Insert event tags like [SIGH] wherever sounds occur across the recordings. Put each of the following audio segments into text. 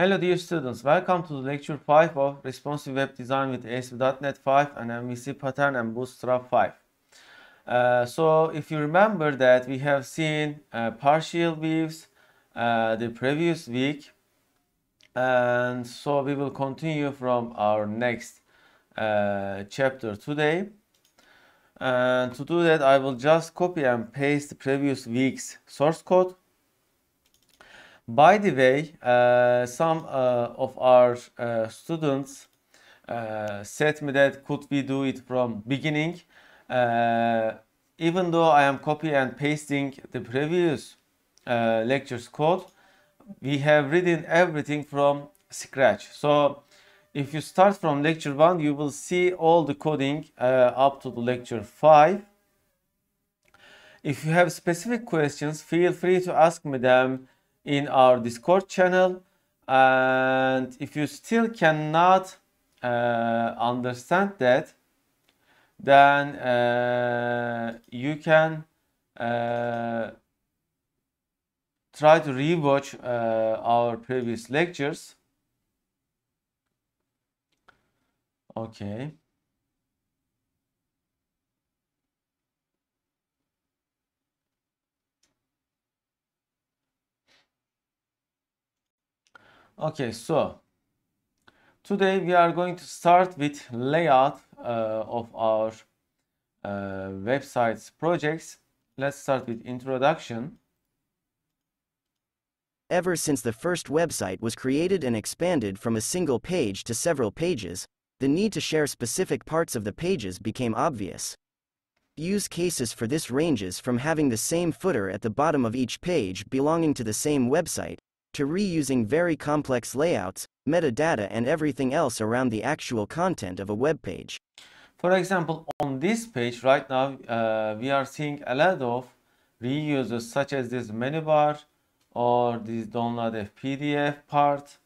Hello dear students, welcome to lecture 5 of Responsive Web Design with ASP.NET 5 and MVC Pattern and Bootstrap 5. Uh, so if you remember that we have seen uh, partial views uh, the previous week and so we will continue from our next uh, chapter today and to do that I will just copy and paste the previous week's source code by the way, uh, some uh, of our uh, students uh, said me that could we do it from beginning? Uh, even though I am copy and pasting the previous uh, lecture's code, we have written everything from scratch. So if you start from lecture 1, you will see all the coding up to the lecture 5. If you have specific questions, feel free to ask me them in our Discord channel. And if you still cannot uh, understand that, then uh, you can uh, try to rewatch uh, our previous lectures. Okay. Okay, so today we are going to start with layout uh, of our uh, websites projects. Let's start with introduction. Ever since the first website was created and expanded from a single page to several pages, the need to share specific parts of the pages became obvious. Use cases for this ranges from having the same footer at the bottom of each page belonging to the same website to reusing very complex layouts, metadata and everything else around the actual content of a web page. For example, on this page right now, uh, we are seeing a lot of reuses such as this menu bar or this download a PDF part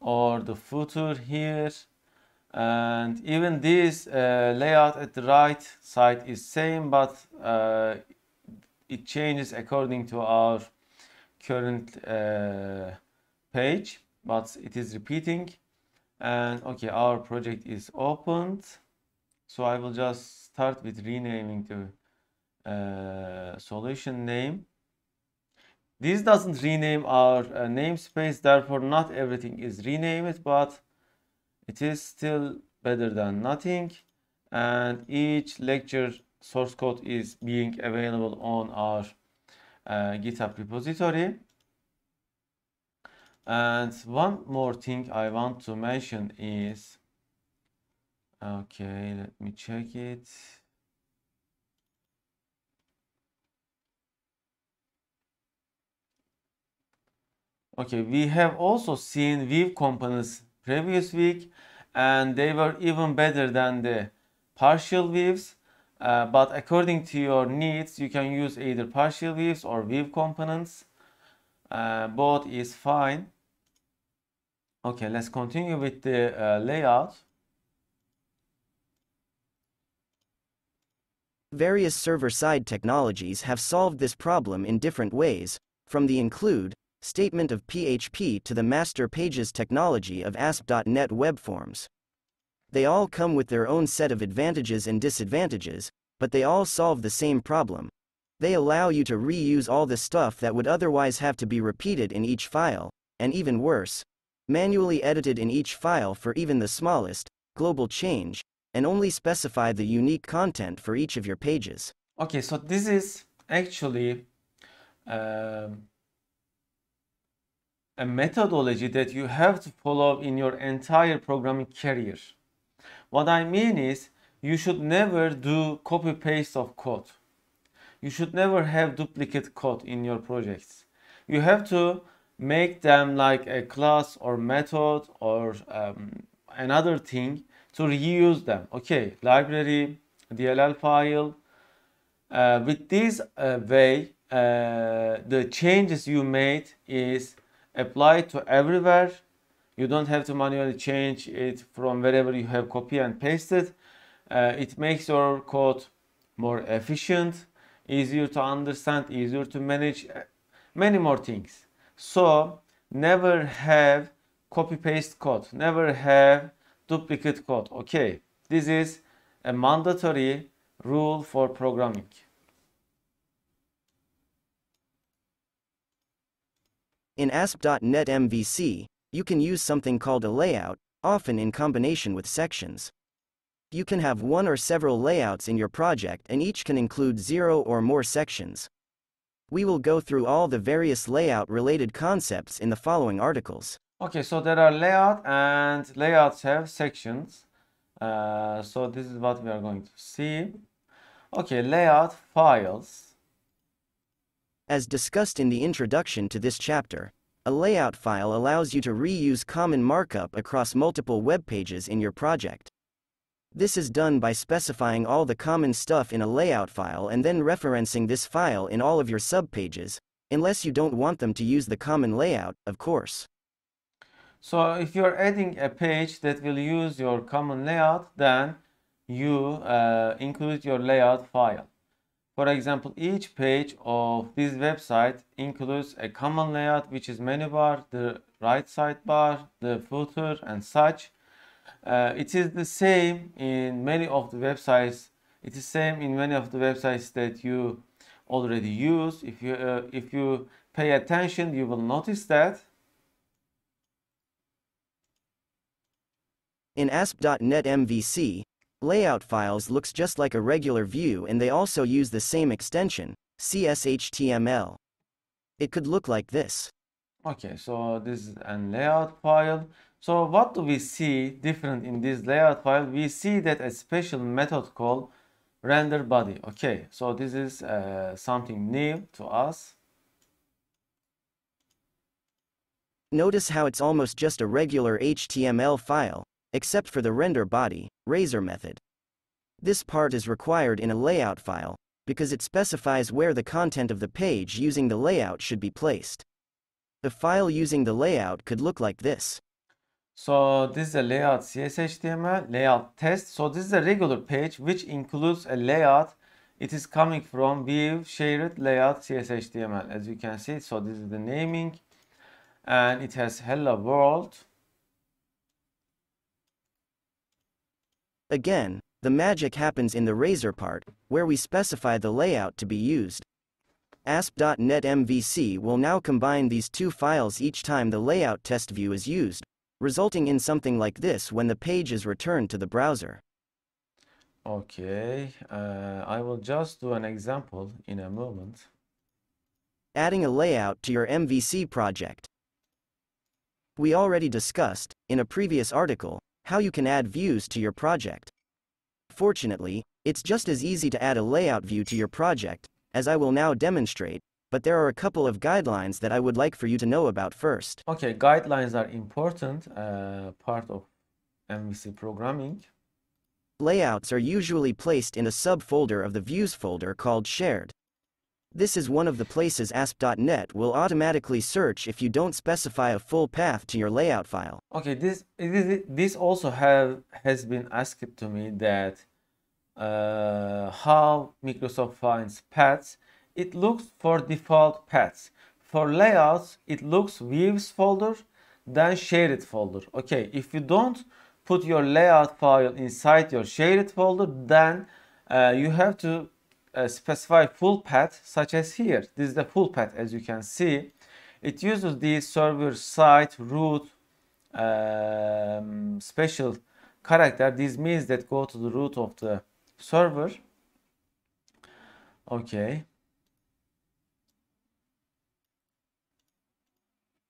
or the footer here and even this uh, layout at the right side is same but uh, it changes according to our current uh, page but it is repeating and okay our project is opened so i will just start with renaming the uh, solution name this doesn't rename our uh, namespace therefore not everything is renamed but it is still better than nothing and each lecture source code is being available on our uh, GitHub repository. And one more thing I want to mention is, okay, let me check it. Okay, we have also seen Weave components previous week and they were even better than the partial Vives. Uh, but according to your needs, you can use either partial leaves or weave components. Uh, both is fine. Okay, let's continue with the uh, layout. Various server-side technologies have solved this problem in different ways, from the include statement of PHP to the master pages technology of ASP.NET Web Forms. They all come with their own set of advantages and disadvantages, but they all solve the same problem. They allow you to reuse all the stuff that would otherwise have to be repeated in each file, and even worse, manually edited in each file for even the smallest, global change, and only specify the unique content for each of your pages. Okay, so this is actually uh, a methodology that you have to follow in your entire programming career. What I mean is you should never do copy paste of code. You should never have duplicate code in your projects. You have to make them like a class or method or um, another thing to reuse them. Okay, library, DLL file. Uh, with this uh, way, uh, the changes you made is applied to everywhere you don't have to manually change it from wherever you have copy and pasted. Uh, it makes your code more efficient, easier to understand, easier to manage, uh, many more things. So never have copy paste code, never have duplicate code. Okay, this is a mandatory rule for programming. In ASP.NET MVC, you can use something called a layout, often in combination with sections. You can have one or several layouts in your project and each can include zero or more sections. We will go through all the various layout related concepts in the following articles. Okay, so there are layout and layouts have sections. Uh, so this is what we are going to see. Okay, layout files. As discussed in the introduction to this chapter, a layout file allows you to reuse common markup across multiple web pages in your project. This is done by specifying all the common stuff in a layout file and then referencing this file in all of your subpages, unless you don't want them to use the common layout, of course. So if you're adding a page that will use your common layout, then you uh, include your layout file. For example, each page of this website includes a common layout which is menu bar, the right sidebar, the footer and such. Uh, it is the same in many of the websites. It is same in many of the websites that you already use. If you, uh, if you pay attention, you will notice that. In ASP.NET MVC, Layout files looks just like a regular view and they also use the same extension, CSHTML. It could look like this. Okay, so this is an layout file. So what do we see different in this layout file? We see that a special method called render body. Okay, so this is uh, something new to us. Notice how it's almost just a regular HTML file, except for the render body, razor method. This part is required in a layout file, because it specifies where the content of the page using the layout should be placed. The file using the layout could look like this. So this is a layout CSHTML layout test. So this is a regular page which includes a layout. It is coming from view shared layout CSHTML as you can see. So this is the naming and it has hello world Again, the magic happens in the razor part, where we specify the layout to be used. ASP.NET MVC will now combine these two files each time the layout test view is used, resulting in something like this when the page is returned to the browser. Okay, uh, I will just do an example in a moment. Adding a layout to your MVC project. We already discussed, in a previous article, how you can add views to your project. Fortunately, it's just as easy to add a layout view to your project, as I will now demonstrate, but there are a couple of guidelines that I would like for you to know about first. Okay, guidelines are important uh, part of MVC programming. Layouts are usually placed in a subfolder of the views folder called shared. This is one of the places ASP.NET will automatically search if you don't specify a full path to your layout file. Okay, this this also have has been asked to me that uh, how Microsoft finds paths. It looks for default paths. For layouts, it looks views folder, then shared folder. Okay, if you don't put your layout file inside your shared folder, then uh, you have to uh, specify full path such as here. This is the full path as you can see. It uses the server side root um, special character. This means that go to the root of the server. Okay.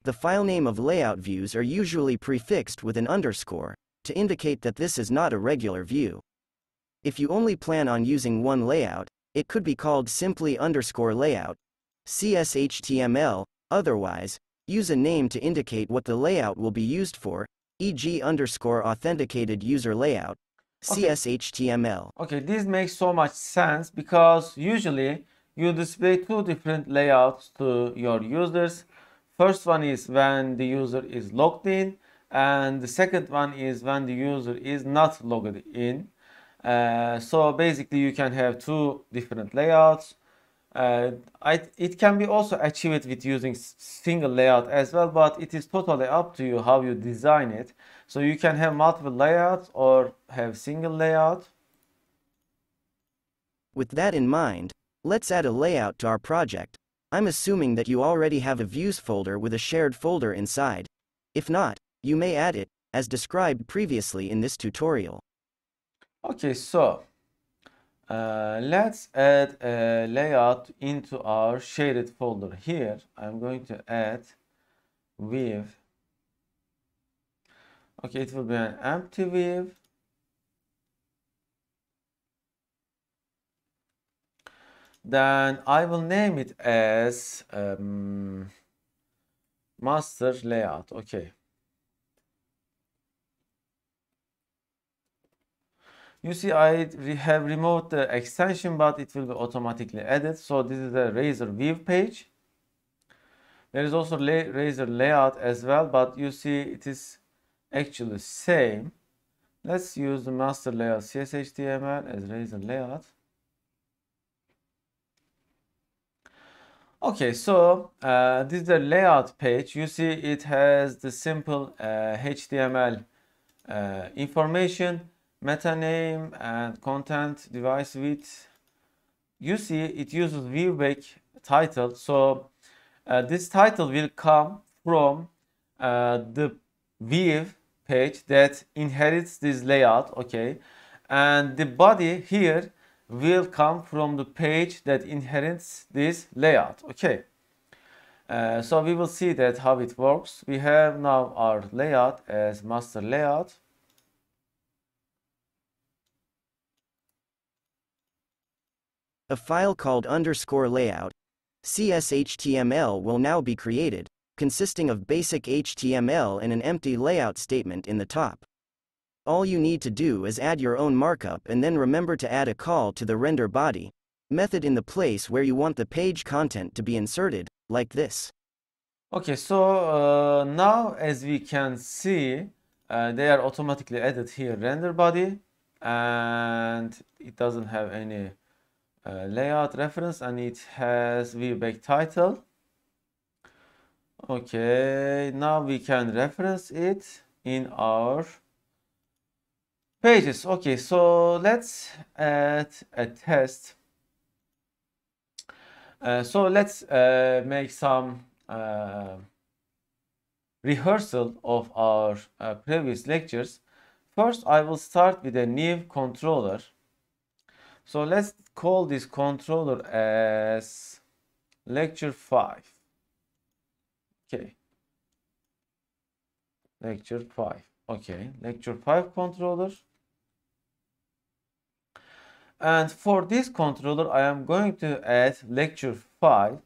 The file name of layout views are usually prefixed with an underscore to indicate that this is not a regular view. If you only plan on using one layout, it could be called simply underscore layout, CSHTML, otherwise, use a name to indicate what the layout will be used for, e.g. underscore authenticated user layout, okay. Okay, this makes so much sense because usually you display two different layouts to your users. First one is when the user is logged in and the second one is when the user is not logged in. Uh, so basically you can have two different layouts. Uh, I, it can be also achieved with using single layout as well, but it is totally up to you how you design it. So you can have multiple layouts or have single layout. With that in mind, let's add a layout to our project. I'm assuming that you already have a views folder with a shared folder inside. If not, you may add it, as described previously in this tutorial. Okay, so uh, let's add a layout into our shaded folder. Here, I'm going to add wave. Okay, it will be an empty wave. Then I will name it as um, master layout. Okay. You see, I have removed the extension, but it will be automatically added. So this is a Razor view page. There is also lay Razor layout as well, but you see it is actually same. Let's use the master layout CSHTML as Razor layout. Okay, so uh, this is the layout page. You see it has the simple uh, HTML uh, information meta name and content device width you see it uses viewback title so uh, this title will come from uh, the view page that inherits this layout okay and the body here will come from the page that inherits this layout okay uh, so we will see that how it works we have now our layout as master layout A file called underscore layout CSHTML will now be created, consisting of basic HTML and an empty layout statement in the top. All you need to do is add your own markup and then remember to add a call to the render body method in the place where you want the page content to be inserted, like this. Okay, so uh, now as we can see, uh, they are automatically added here render body and it doesn't have any uh, layout reference and it has VBack title okay now we can reference it in our pages okay so let's add a test uh, so let's uh, make some uh, rehearsal of our uh, previous lectures first i will start with a new controller so let's call this controller as lecture 5 okay lecture 5 okay lecture 5 controller and for this controller i am going to add lecture 5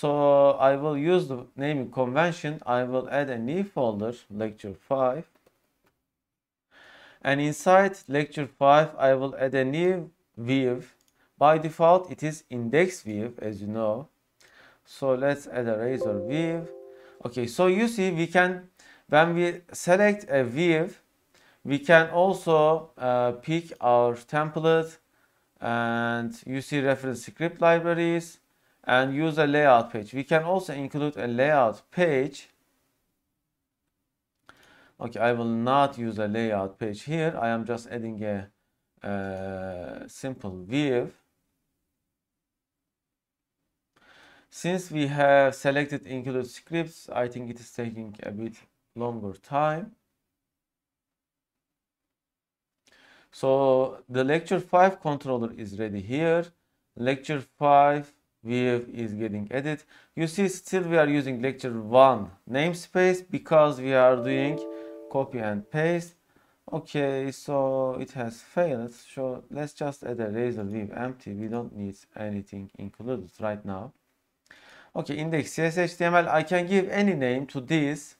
so i will use the naming convention i will add a new folder lecture 5 and inside lecture 5 i will add a new view by default, it is index view, as you know. So let's add a razor view. Okay, so you see we can, when we select a view, we can also uh, pick our template and you see reference script libraries and use a layout page. We can also include a layout page. Okay, I will not use a layout page here. I am just adding a, a uh, simple view. Since we have selected included scripts, I think it is taking a bit longer time. So the lecture 5 controller is ready here. Lecture 5 wave is getting added. You see still we are using lecture 1 namespace because we are doing copy and paste. Okay, so it has failed. So let's just add a razor view empty. We don't need anything included right now. Okay, index yes HTML. I can give any name to this.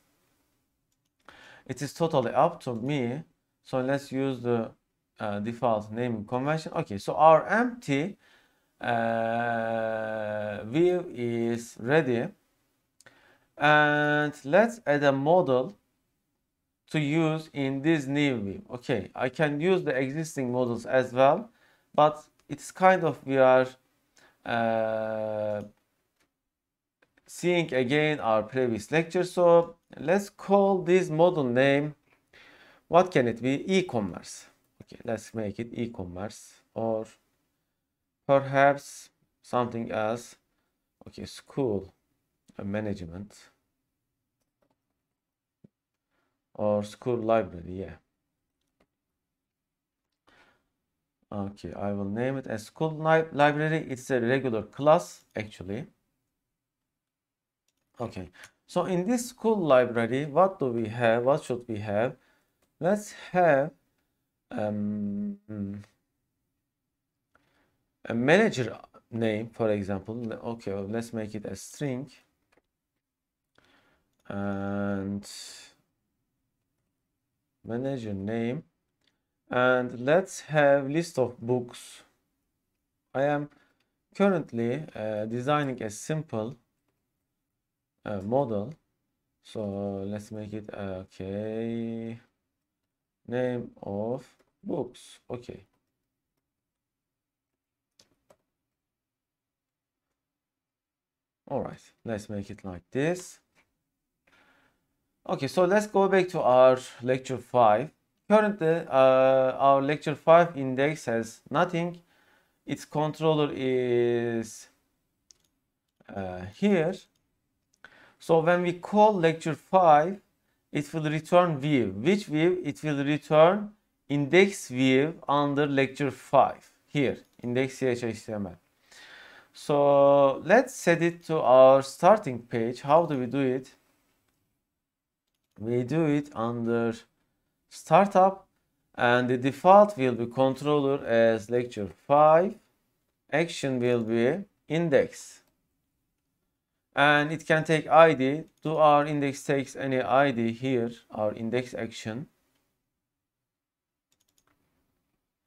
It is totally up to me. So let's use the uh, default naming convention. Okay, so our empty uh, view is ready. And let's add a model to use in this new view. Okay, I can use the existing models as well, but it's kind of we are uh, seeing again our previous lecture. So let's call this model name, what can it be? E-commerce. Okay, let's make it e-commerce or perhaps something else. Okay, school management or school library, yeah. Okay, I will name it as school li library. It's a regular class actually. Okay, so in this school library, what do we have? What should we have? Let's have um, a manager name, for example. Okay, well, let's make it a string. And manager name. And let's have list of books. I am currently uh, designing a simple model so let's make it okay name of books okay all right let's make it like this okay so let's go back to our lecture 5 currently uh, our lecture 5 index has nothing its controller is uh, here So when we call lecture 5, it will return view. Which view? It will return index view under lecture 5. Here, index HTML. So let's set it to our starting page. How do we do it? We do it under startup and the default will be controller as lecture 5. Action will be index. and it can take id do our index takes any id here our index action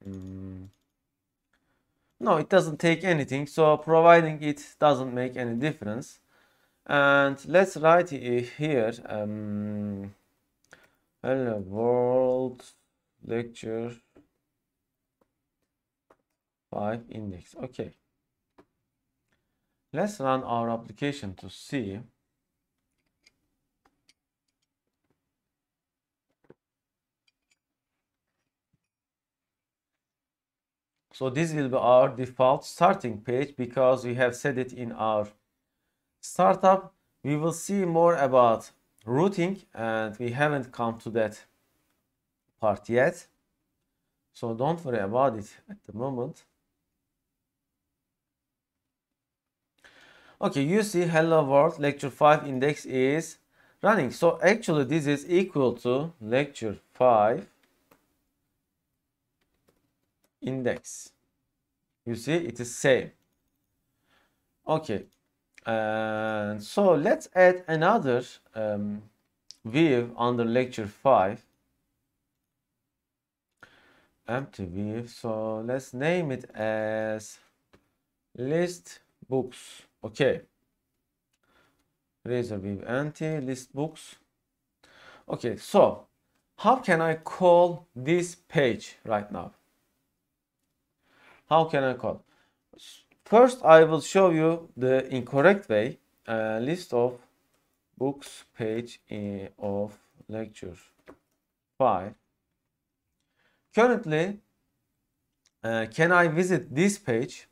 hmm. no it doesn't take anything so providing it doesn't make any difference and let's write here um, hello world lecture 5 index okay Let's run our application to see So this will be our default starting page because we have set it in our startup. We will see more about routing and we haven't come to that part yet. So don't worry about it at the moment. Okay, you see hello world lecture 5 index is running. So actually this is equal to lecture 5 index. You see it is same. Okay. And so let's add another um, view under lecture 5 empty view so let's name it as list books Okay. Razor view empty list books. Okay, so how can I call this page right now? How can I call? First, I will show you the incorrect way, uh, list of books page uh, of lecture five. Currently, uh, can I visit this page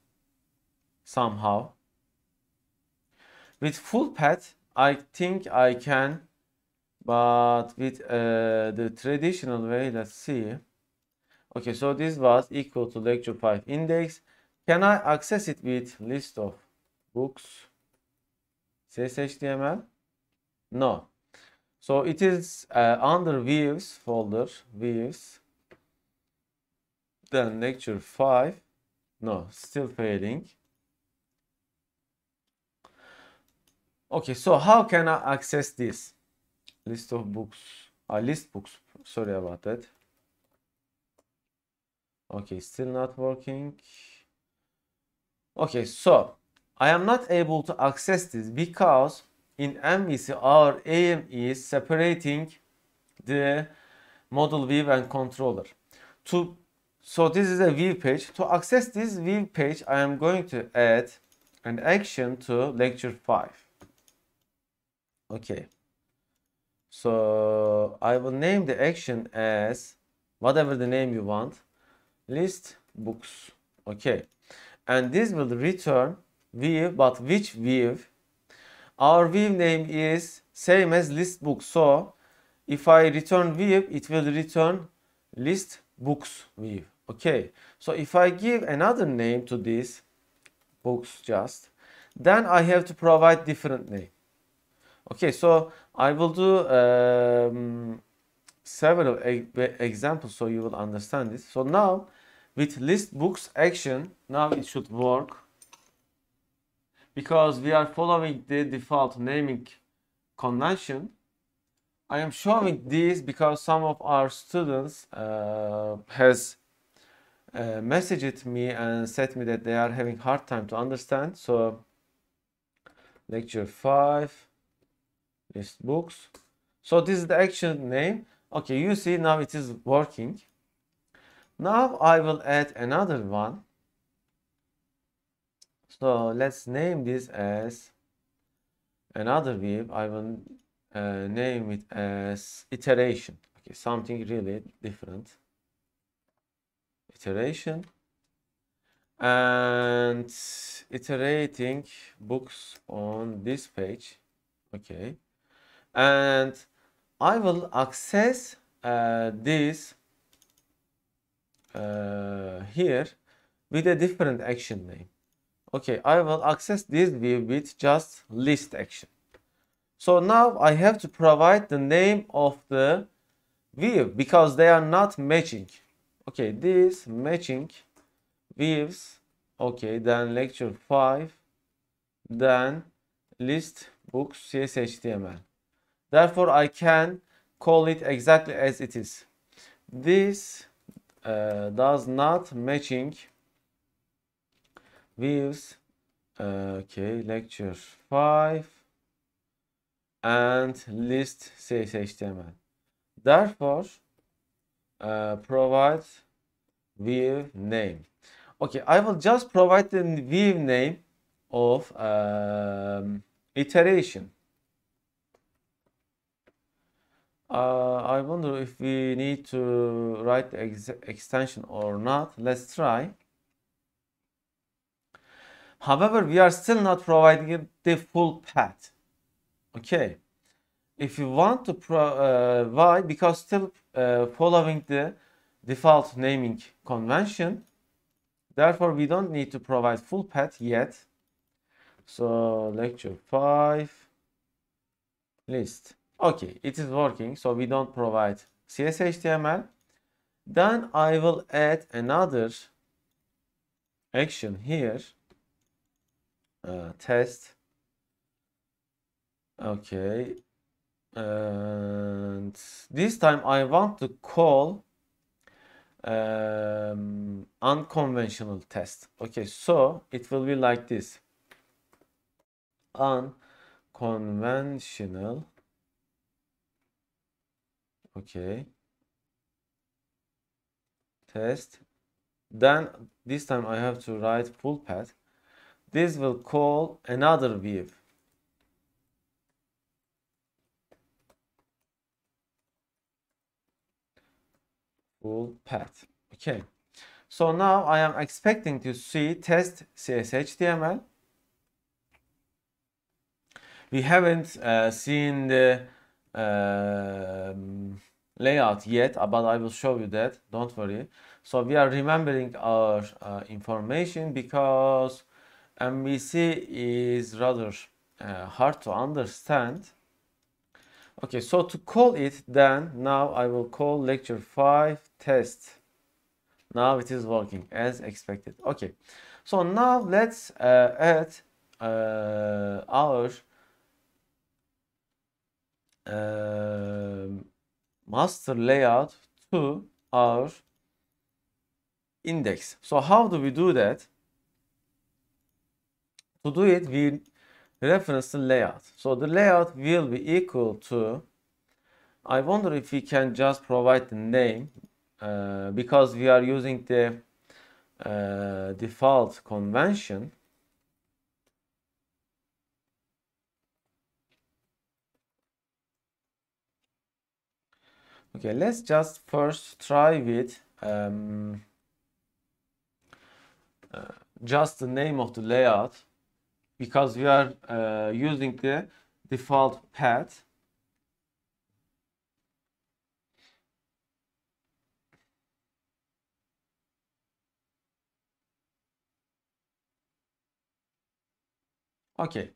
somehow? With full path, I think I can, but with uh, the traditional way, let's see. Okay, so this was equal to lecture 5 index. Can I access it with list of books? CSHTML? No. So it is uh, under views folder, views. Then lecture 5. No, still failing. Okay, so how can I access this? List of books. I uh, list books. Sorry about that. Okay, still not working. Okay, so I am not able to access this because in MVC our aim is separating the model view and controller. To so this is a view page. To access this view page, I am going to add an action to lecture 5 okay so i will name the action as whatever the name you want list books okay and this will return view but which view our view name is same as list book so if i return view it will return list books view okay so if i give another name to this books just then i have to provide different name Okay, so I will do um, several e examples so you will understand this. So now with list books action, now it should work because we are following the default naming convention. I am showing this because some of our students uh, has uh, messaged me and said me that they are having hard time to understand. So lecture 5 books so this is the action name okay you see now it is working now i will add another one so let's name this as another web i will uh, name it as iteration okay something really different iteration and iterating books on this page okay and I will access uh, this uh, here with a different action name. Okay, I will access this view with just list action. So now I have to provide the name of the view because they are not matching. Okay, this matching views. Okay, then lecture 5, then list books cs html Therefore, I can call it exactly as it is. This uh, does not matching views. Uh, okay, lecture 5 and list cshtml. Therefore, uh, provide view name. Okay, I will just provide the view name of um, iteration. Uh, I wonder if we need to write ex extension or not. Let's try. However, we are still not providing the full path. Okay. If you want to provide, uh, why? Because still uh, following the default naming convention. Therefore, we don't need to provide full path yet. So lecture 5 list. Okay, it is working. So we don't provide CSHTML. Then I will add another action here. Uh, test. Okay. And this time I want to call um, unconventional test. Okay, so it will be like this. Unconventional okay test then this time I have to write full path this will call another view full path okay so now I am expecting to see test CSHTML we haven't uh, seen the um, layout yet, but I will show you that. Don't worry. So we are remembering our uh, information because MVC is rather uh, hard to understand. Okay, so to call it then, now I will call lecture 5 test. Now it is working as expected. Okay, so now let's uh, add uh, our um, master layout to our index. So how do we do that? To do it, we reference the layout. So the layout will be equal to, I wonder if we can just provide the name uh, because we are using the uh, default convention. okay let's just first try with um, uh, just the name of the layout because we are uh, using the default path okay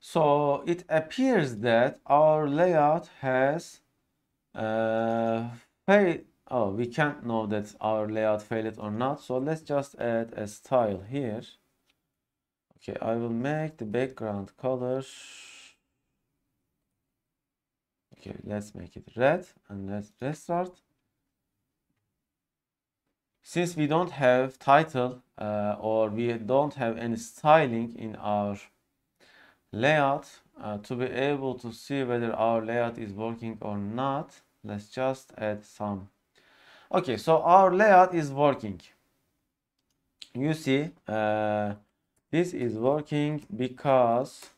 so it appears that our layout has fail uh, oh we can't know that our layout failed or not so let's just add a style here okay i will make the background color okay let's make it red and let's restart since we don't have title uh, or we don't have any styling in our layout uh, to be able to see whether our layout is working or not let's just add some okay so our layout is working you see uh, this is working because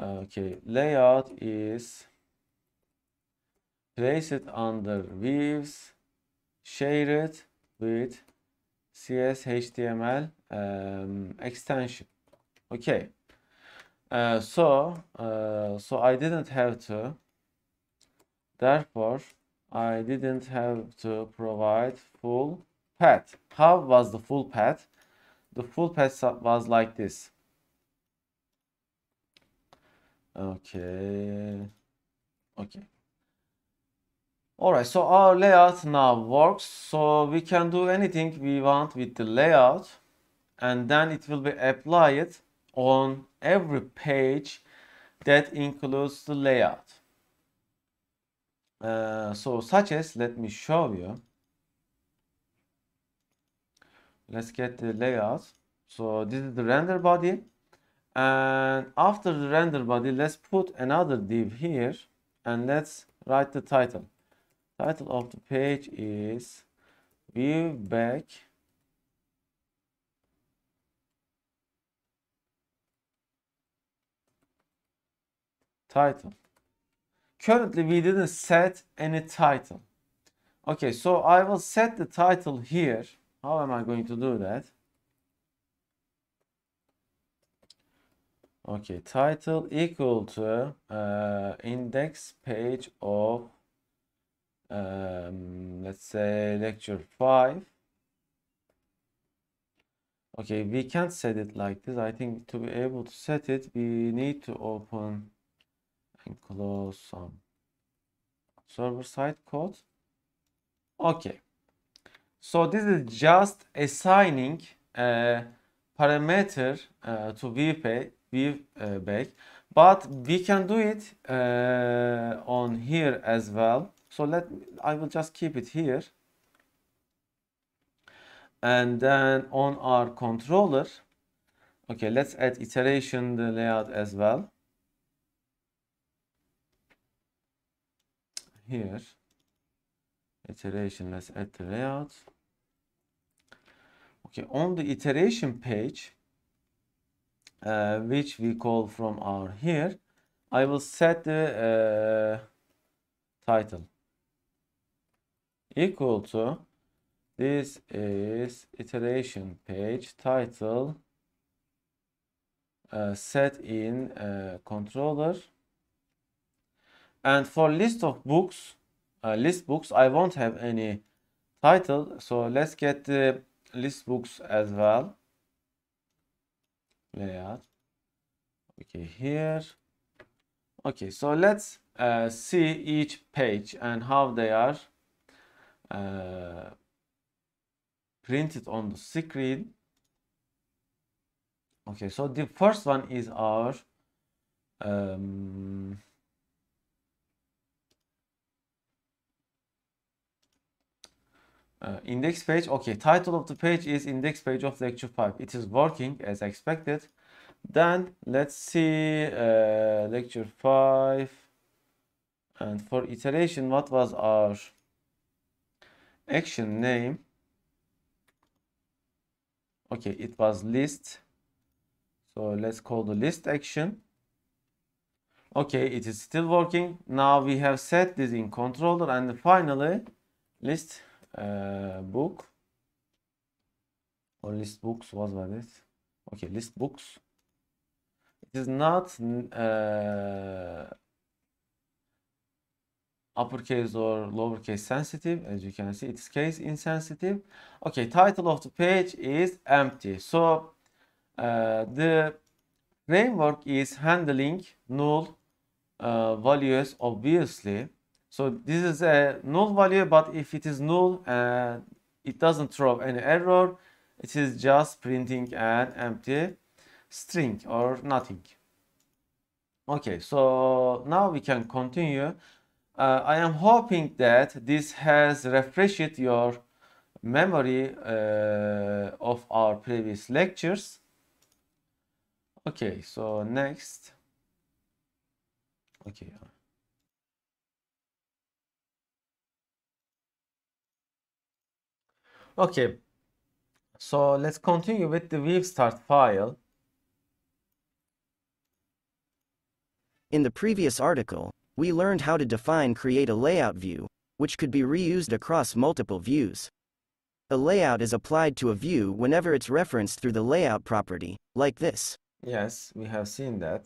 okay layout is place it under views share it with CSHTML um, extension okay uh, so uh, so i didn't have to Therefore, I didn't have to provide full path. How was the full path? The full path was like this. Okay. Okay. Alright, so our layout now works. So we can do anything we want with the layout. And then it will be applied on every page that includes the layout. Uh, so such as, let me show you. Let's get the layout. So this is the render body. And after the render body, let's put another div here. And let's write the title. Title of the page is view back title currently we didn't set any title. Okay, so I will set the title here. How am I going to do that? Okay, title equal to uh, index page of um, let's say lecture 5. Okay, we can't set it like this. I think to be able to set it, we need to open can close some um, server side code. Okay. So this is just assigning a uh, parameter uh, to viewback, uh, viewback, but we can do it uh, on here as well. So let me, I will just keep it here. And then on our controller, okay, let's add iteration the layout as well. here iteration let's add the layout okay on the iteration page uh, which we call from our here I will set the uh, title equal to this is iteration page title uh, set in uh, controller and for list of books uh, list books i won't have any title so let's get the list books as well layout okay here okay so let's uh, see each page and how they are uh, printed on the screen okay so the first one is our um, Uh, index page, okay, title of the page is index page of lecture 5. It is working as expected. Then let's see uh, lecture 5. And for iteration, what was our action name? Okay, it was list. So let's call the list action. Okay, it is still working. Now we have set this in controller and finally list uh, book or list books was by this okay list books it is not uh, uppercase or lowercase sensitive as you can see it is case insensitive okay title of the page is empty so uh, the framework is handling null uh, values obviously so this is a null value, but if it is null, uh, it doesn't throw any error. It is just printing an empty string or nothing. Okay, so now we can continue. Uh, I am hoping that this has refreshed your memory uh, of our previous lectures. Okay, so next. Okay. Okay, so let's continue with the weave start file. In the previous article, we learned how to define create a layout view, which could be reused across multiple views. A layout is applied to a view whenever it's referenced through the layout property, like this. Yes, we have seen that.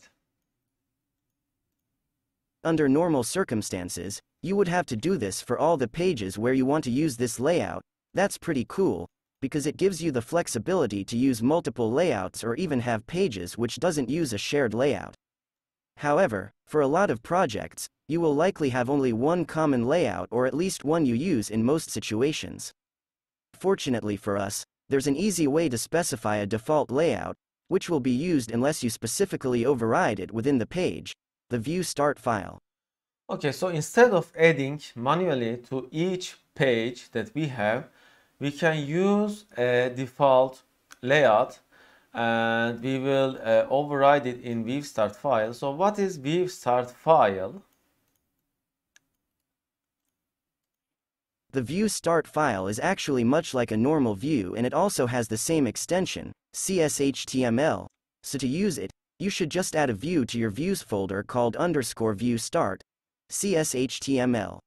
Under normal circumstances, you would have to do this for all the pages where you want to use this layout, that's pretty cool, because it gives you the flexibility to use multiple layouts or even have pages which doesn't use a shared layout. However, for a lot of projects, you will likely have only one common layout or at least one you use in most situations. Fortunately for us, there's an easy way to specify a default layout, which will be used unless you specifically override it within the page, the view start file. Okay, so instead of adding manually to each page that we have, we can use a default layout and we will uh, override it in weave start file. So what is weave start file? The view start file is actually much like a normal view and it also has the same extension, cshtml, so to use it, you should just add a view to your views folder called underscore view start, cshtml.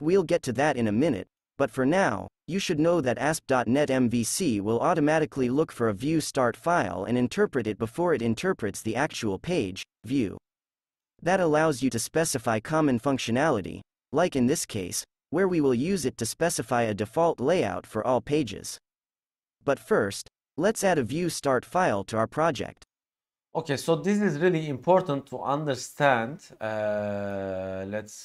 We'll get to that in a minute, but for now, you should know that ASP.NET MVC will automatically look for a view start file and interpret it before it interprets the actual page, view. That allows you to specify common functionality, like in this case, where we will use it to specify a default layout for all pages. But first, let's add a view start file to our project. Okay, so this is really important to understand. Uh, let's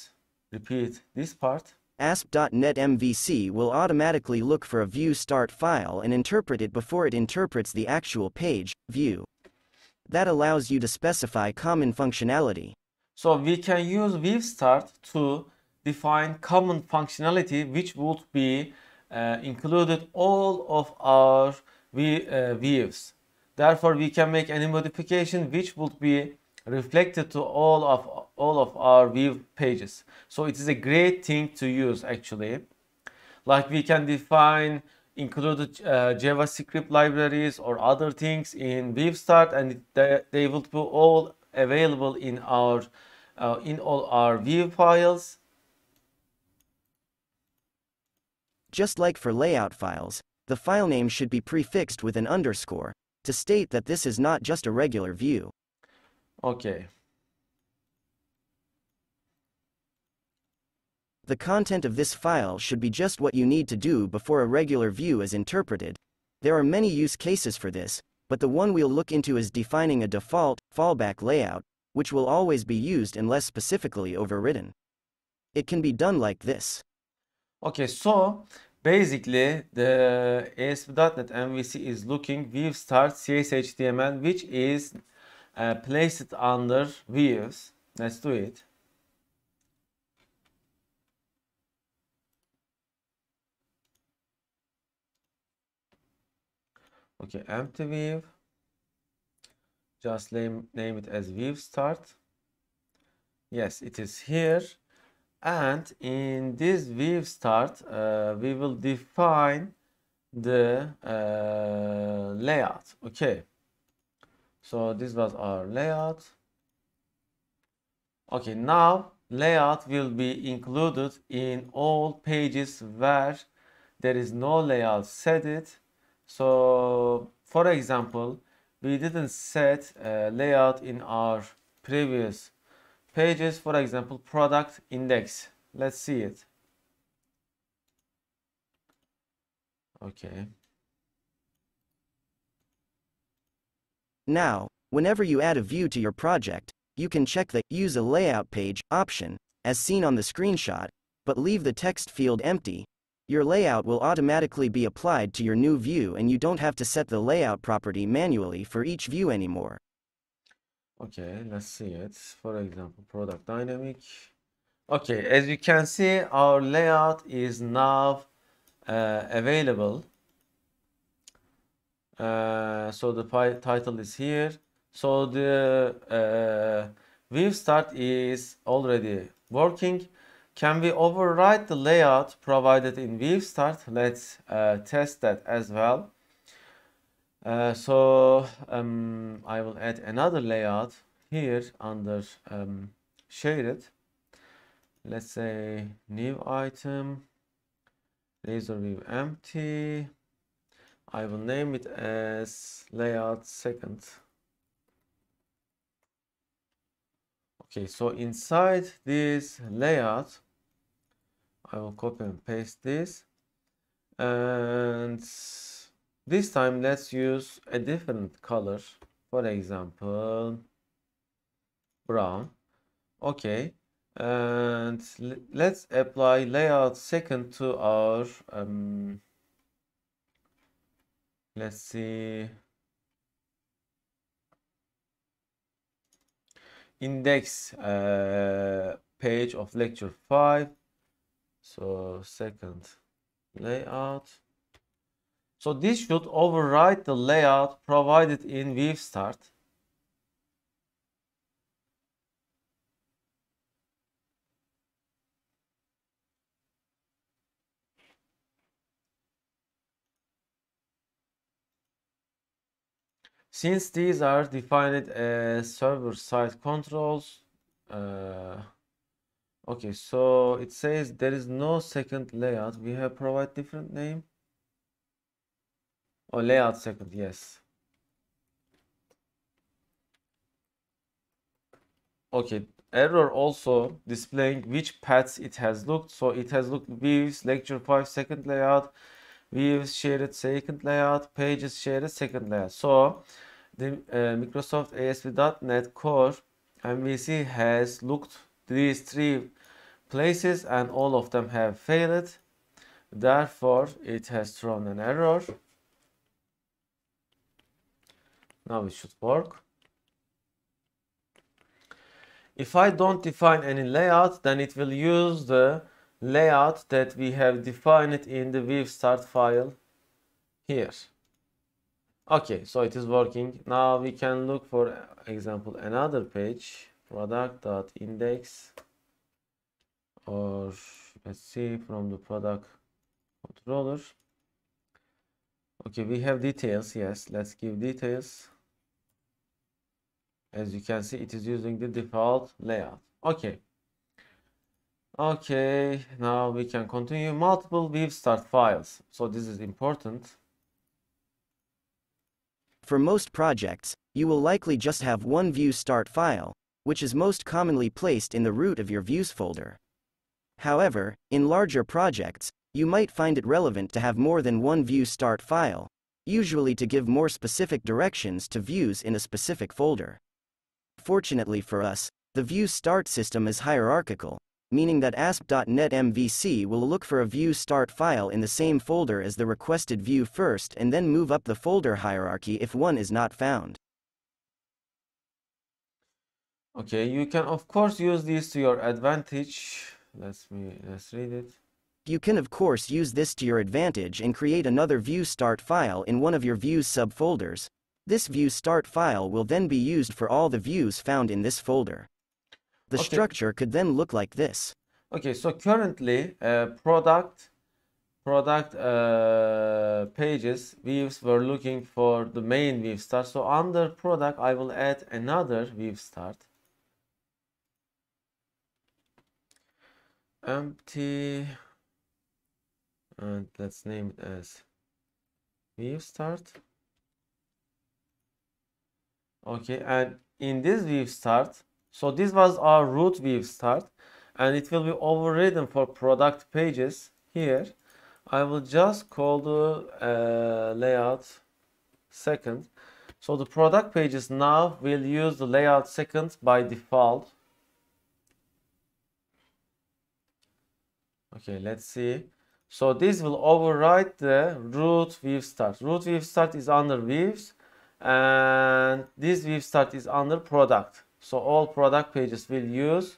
repeat this part. ASP.NET MVC will automatically look for a view start file and interpret it before it interprets the actual page, view. That allows you to specify common functionality. So we can use view start to define common functionality which would be uh, included all of our uh, views. Therefore, we can make any modification which would be reflected to all of all of our view pages. So it is a great thing to use actually. Like we can define included uh, JavaScript libraries or other things in view start, and they, they will be all available in our uh, in all our view files. Just like for layout files, the file name should be prefixed with an underscore to state that this is not just a regular view, Okay. The content of this file should be just what you need to do before a regular view is interpreted. There are many use cases for this, but the one we'll look into is defining a default, fallback layout, which will always be used unless specifically overridden. It can be done like this. Okay, so basically the ASP.NET MVC is looking we start CSHTML, which is uh, place it under views. Let's do it. Okay, empty view. Just name, name it as view start. Yes, it is here. And in this view start, uh, we will define the uh, layout. Okay so this was our layout okay now layout will be included in all pages where there is no layout set it so for example we didn't set layout in our previous pages for example product index let's see it okay Now, whenever you add a view to your project, you can check the Use a Layout Page option, as seen on the screenshot, but leave the text field empty. Your layout will automatically be applied to your new view and you don't have to set the layout property manually for each view anymore. Okay, let's see it. For example, product dynamic. Okay, as you can see, our layout is now uh, available uh, so the title is here. So the uh, uh, weave start is already working. Can we override the layout provided in weave start? Let's uh, test that as well. Uh, so um, I will add another layout here under um, shaded. Let's say new item, laser view empty. I will name it as layout second. Okay, so inside this layout, I will copy and paste this. And this time let's use a different color. For example, brown. Okay, and let's apply layout second to our um, let's see index uh, page of lecture 5 so second layout so this should override the layout provided in weave start Since these are defined as server-side controls, uh, okay, so it says there is no second layout. We have provide different name. Oh, layout second, yes. Okay, error also displaying which paths it has looked. So it has looked views, lecture 5 second layout, views shared second layout, pages shared second layout. So the uh, Microsoft ASP.NET Core MVC has looked these three places and all of them have failed. Therefore, it has thrown an error. Now it should work. If I don't define any layout, then it will use the layout that we have defined in the weave start file here okay so it is working now we can look for example another page product index or let's see from the product controller okay we have details yes let's give details as you can see it is using the default layout okay okay now we can continue multiple view start files so this is important for most projects, you will likely just have one view start file, which is most commonly placed in the root of your views folder. However, in larger projects, you might find it relevant to have more than one view start file, usually to give more specific directions to views in a specific folder. Fortunately for us, the view start system is hierarchical, meaning that ASP.NET MVC will look for a view start file in the same folder as the requested view first and then move up the folder hierarchy if one is not found. Okay, you can of course use this to your advantage. Let's, me, let's read it. You can of course use this to your advantage and create another view start file in one of your views subfolders. This view start file will then be used for all the views found in this folder. The okay. structure could then look like this. Okay, so currently uh, product product uh, pages weaves were looking for the main weave start. So under product, I will add another weave start. Empty and let's name it as weave start okay and in this weave start so this was our root view start and it will be overridden for product pages here. I will just call the uh, layout second. So the product pages now will use the layout second by default. Okay, let's see. So this will override the root view start. Root view start is under views and this view start is under product so all product pages will use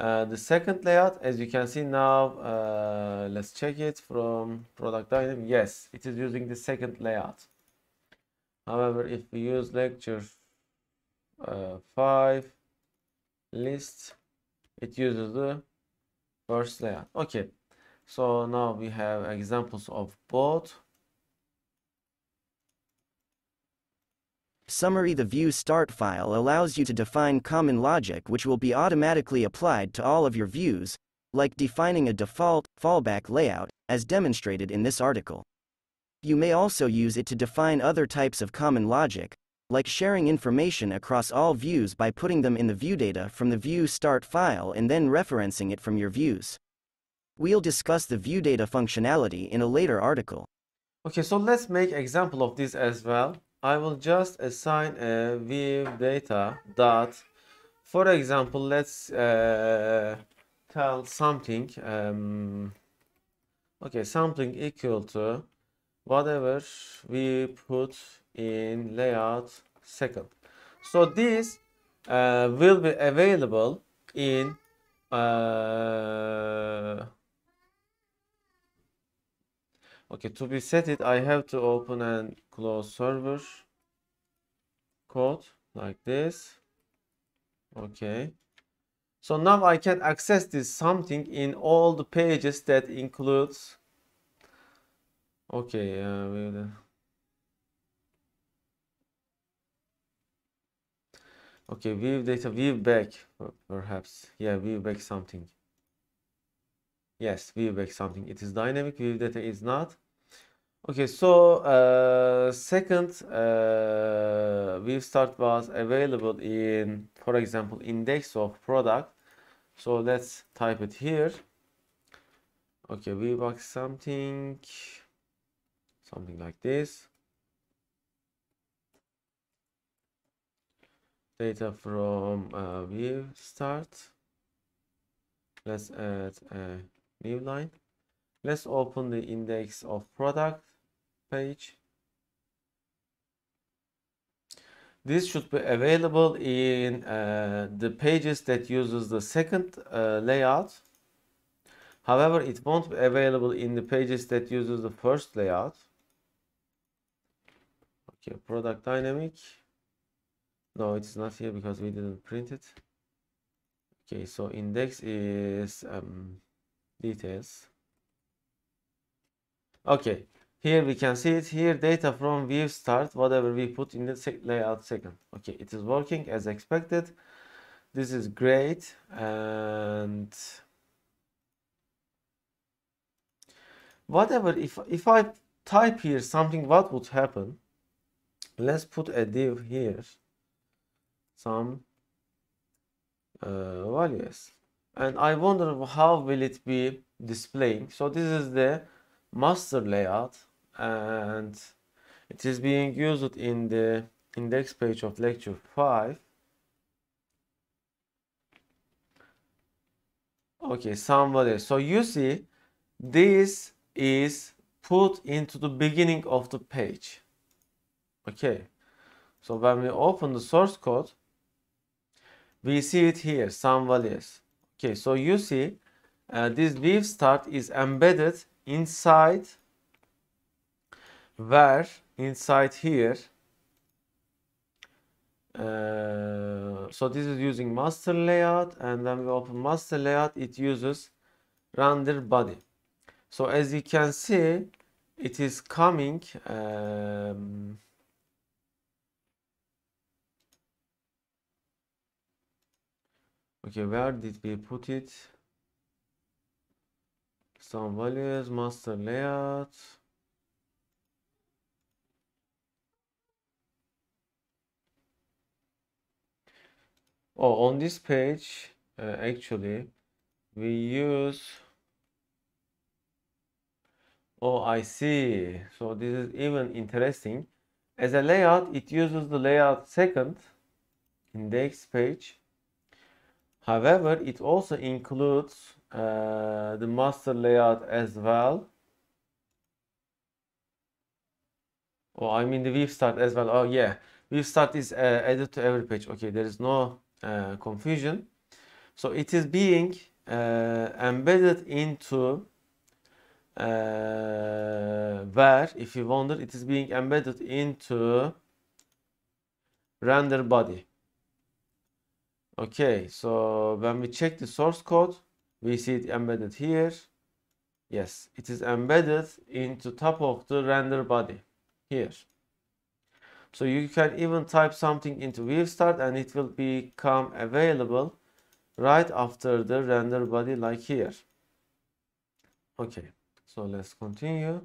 uh, the second layout as you can see now uh, let's check it from product item yes it is using the second layout however if we use lecture uh, 5 list it uses the first layout okay so now we have examples of both Summary The view start file allows you to define common logic which will be automatically applied to all of your views, like defining a default, fallback layout, as demonstrated in this article. You may also use it to define other types of common logic, like sharing information across all views by putting them in the view data from the view start file and then referencing it from your views. We'll discuss the view data functionality in a later article. Okay, so let's make example of this as well. I will just assign a view data dot. For example, let's uh, tell something. Um, okay, something equal to whatever we put in layout second. So this uh, will be available in uh, okay to be set it I have to open an close server code like this okay so now I can access this something in all the pages that includes okay uh, we'll... Uh, okay view data view back perhaps yeah view back something yes view back something it is dynamic view data is not Okay, so uh, second uh, start was available in, for example, index of product. So let's type it here. Okay, VBox something, something like this. Data from uh, start. Let's add a new line. Let's open the index of product page. This should be available in uh, the pages that uses the second uh, layout. However, it won't be available in the pages that uses the first layout. Okay, product dynamic. No, it's not here because we didn't print it. Okay, so index is um, details. Okay, here we can see it here data from view start whatever we put in the sec layout second. Okay, it is working as expected. This is great and whatever if if I type here something what would happen? Let's put a div here some uh, values and I wonder how will it be displaying. So this is the master layout and it is being used in the index page of lecture 5 okay somebody so you see this is put into the beginning of the page okay so when we open the source code we see it here some values okay so you see uh, this div start is embedded inside where inside here uh, so this is using master layout and then we open master layout it uses render body so as you can see it is coming um, okay where did we put it some values master layout oh on this page uh, actually we use oh i see so this is even interesting as a layout it uses the layout second index page however it also includes uh, the master layout as well oh i mean the weave start as well oh yeah weave start is uh, added to every page okay there is no uh, confusion. So it is being uh, embedded into uh, where, if you wonder, it is being embedded into render body. Okay, so when we check the source code, we see it embedded here. Yes, it is embedded into top of the render body here. So you can even type something into Start, and it will become available right after the render body like here. Okay, so let's continue.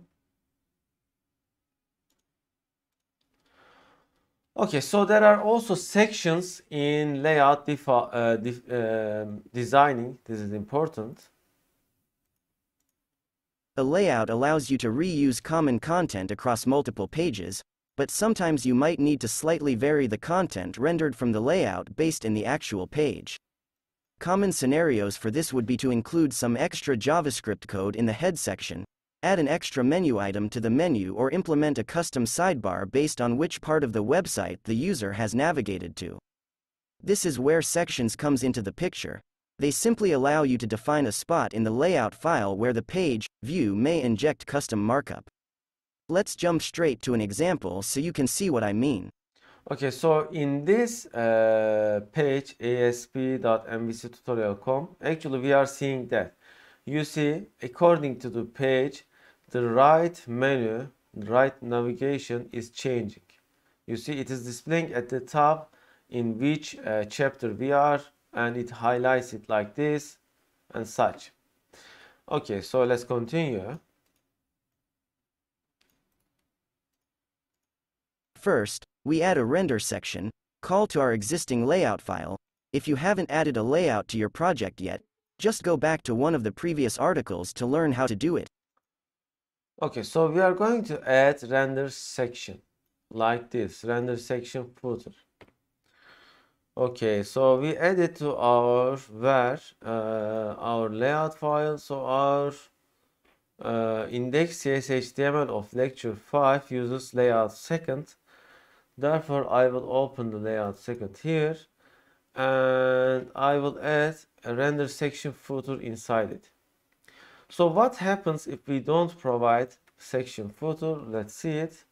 Okay, so there are also sections in layout uh, uh, designing. This is important. A layout allows you to reuse common content across multiple pages, but sometimes you might need to slightly vary the content rendered from the layout based in the actual page. Common scenarios for this would be to include some extra JavaScript code in the head section, add an extra menu item to the menu or implement a custom sidebar based on which part of the website the user has navigated to. This is where sections comes into the picture. They simply allow you to define a spot in the layout file where the page, view may inject custom markup. Let's jump straight to an example so you can see what I mean. Okay, so in this uh, page, asp.mvctutorial.com, actually we are seeing that. You see, according to the page, the right menu, right navigation is changing. You see, it is displaying at the top in which uh, chapter we are, and it highlights it like this and such. Okay, so let's continue. First, we add a render section, call to our existing layout file. If you haven't added a layout to your project yet, just go back to one of the previous articles to learn how to do it. Okay, so we are going to add render section like this, render section footer. Okay, so we add it to our where uh, our layout file. So our uh, index.cshtml of lecture 5 uses layout second therefore I will open the layout second here and I will add a render section footer inside it so what happens if we don't provide section footer let's see it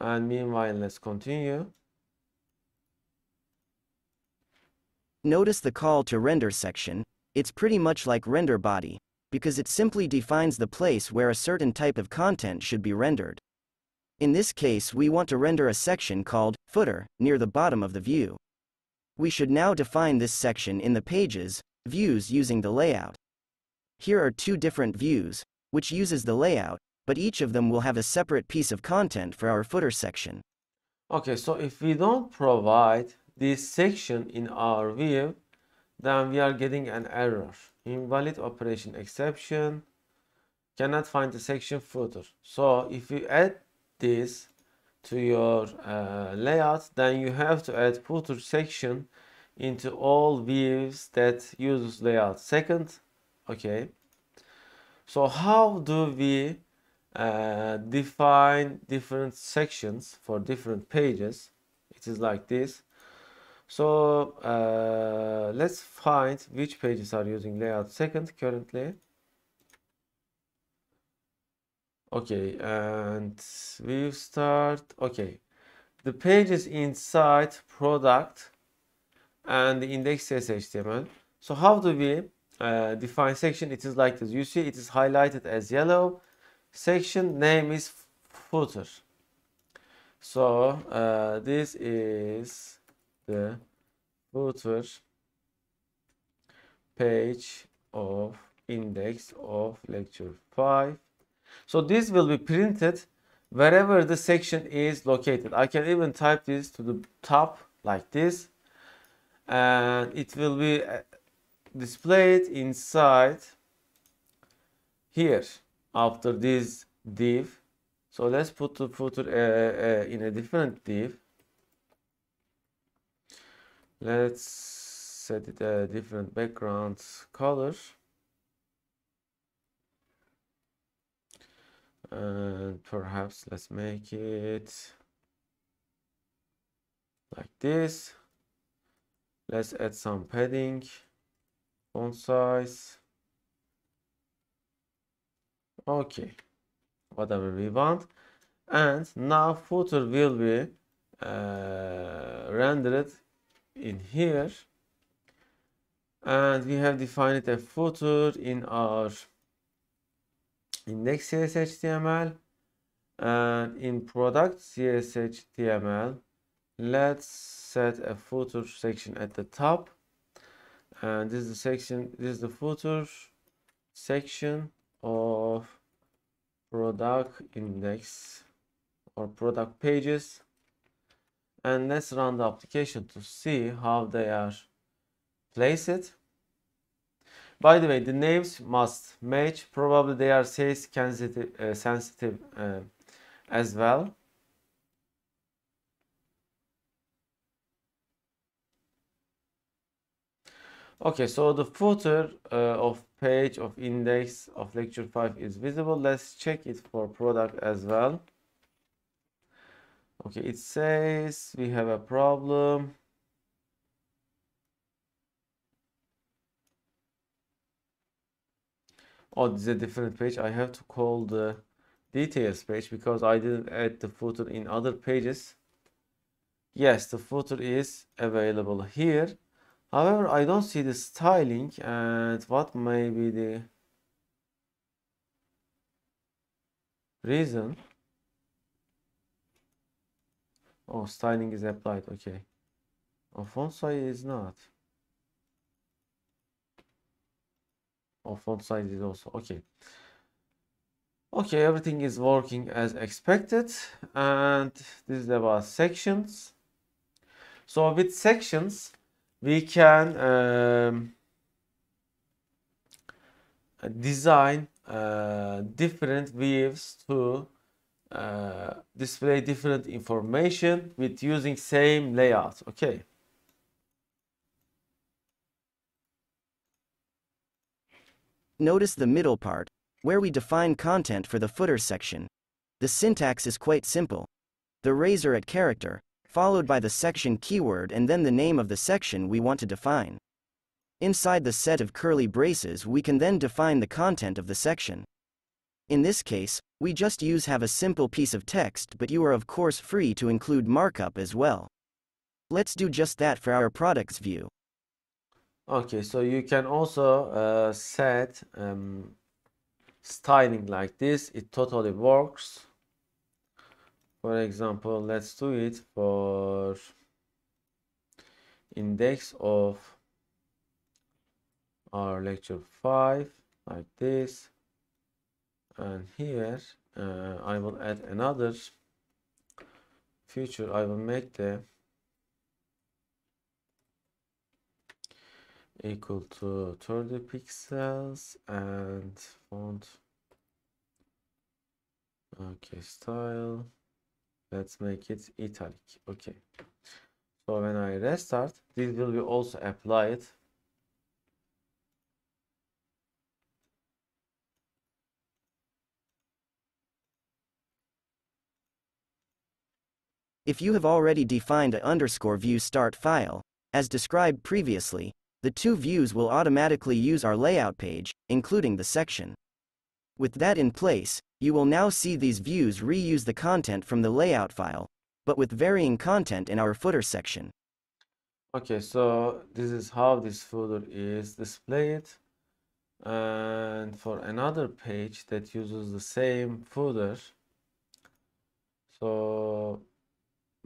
and meanwhile let's continue notice the call to render section it's pretty much like render body because it simply defines the place where a certain type of content should be rendered. In this case we want to render a section called footer near the bottom of the view. We should now define this section in the pages, views using the layout. Here are two different views, which uses the layout, but each of them will have a separate piece of content for our footer section. Okay, so if we don't provide this section in our view, then we are getting an error invalid operation exception cannot find the section footer so if you add this to your uh, layout then you have to add footer section into all views that use layout second okay so how do we uh, define different sections for different pages it is like this so uh, let's find which pages are using layout second currently. Okay, and we start, okay. The pages inside product and the index HTML. So how do we uh, define section? It is like this. You see it is highlighted as yellow. Section name is footer. So uh, this is the footer page of index of lecture 5 so this will be printed wherever the section is located i can even type this to the top like this and it will be uh, displayed inside here after this div so let's put the footer uh, uh, in a different div Let's set it a uh, different background color. And perhaps let's make it like this. Let's add some padding, font size. Okay, whatever we want. And now footer will be uh, rendered in here and we have defined a footer in our index cshtml and in product cshtml let's set a footer section at the top and this is the section this is the footer section of product index or product pages and let's run the application to see how they are placed. By the way, the names must match. Probably they are case sensitive, uh, sensitive uh, as well. Okay, so the footer uh, of page of index of lecture 5 is visible. Let's check it for product as well okay it says we have a problem oh this is a different page i have to call the details page because i didn't add the footer in other pages yes the footer is available here however i don't see the styling and what may be the reason Oh, styling is applied. Okay. Oh, font size is not. Oh, font size is also. Okay. Okay, everything is working as expected. And this is about sections. So with sections, we can um, design uh, different views to uh, display different information with using same layout. Okay. Notice the middle part, where we define content for the footer section. The syntax is quite simple. The razor at character, followed by the section keyword and then the name of the section we want to define. Inside the set of curly braces we can then define the content of the section. In this case, we just use have a simple piece of text but you are of course free to include markup as well. Let's do just that for our products view. Okay, so you can also uh, set um, styling like this. It totally works. For example, let's do it for index of our lecture 5 like this and here uh, I will add another feature I will make the equal to 30 pixels and font okay style let's make it italic okay so when I restart this will be also applied If you have already defined a underscore view start file, as described previously, the two views will automatically use our layout page, including the section. With that in place, you will now see these views reuse the content from the layout file, but with varying content in our footer section. Okay, so this is how this footer is displayed. And for another page that uses the same footer, so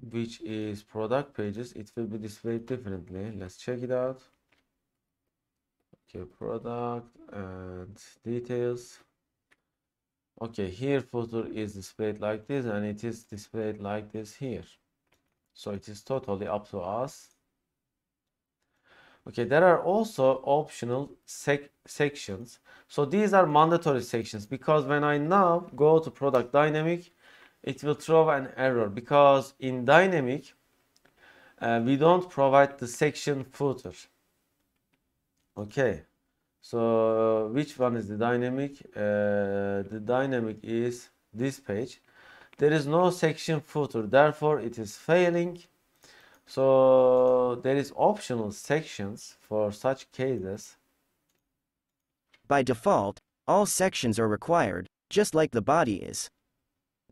which is product pages it will be displayed differently let's check it out okay product and details okay here footer is displayed like this and it is displayed like this here so it is totally up to us okay there are also optional sec sections so these are mandatory sections because when i now go to product dynamic it will throw an error because in dynamic uh, we don't provide the section footer okay so uh, which one is the dynamic uh, the dynamic is this page there is no section footer therefore it is failing so there is optional sections for such cases by default all sections are required just like the body is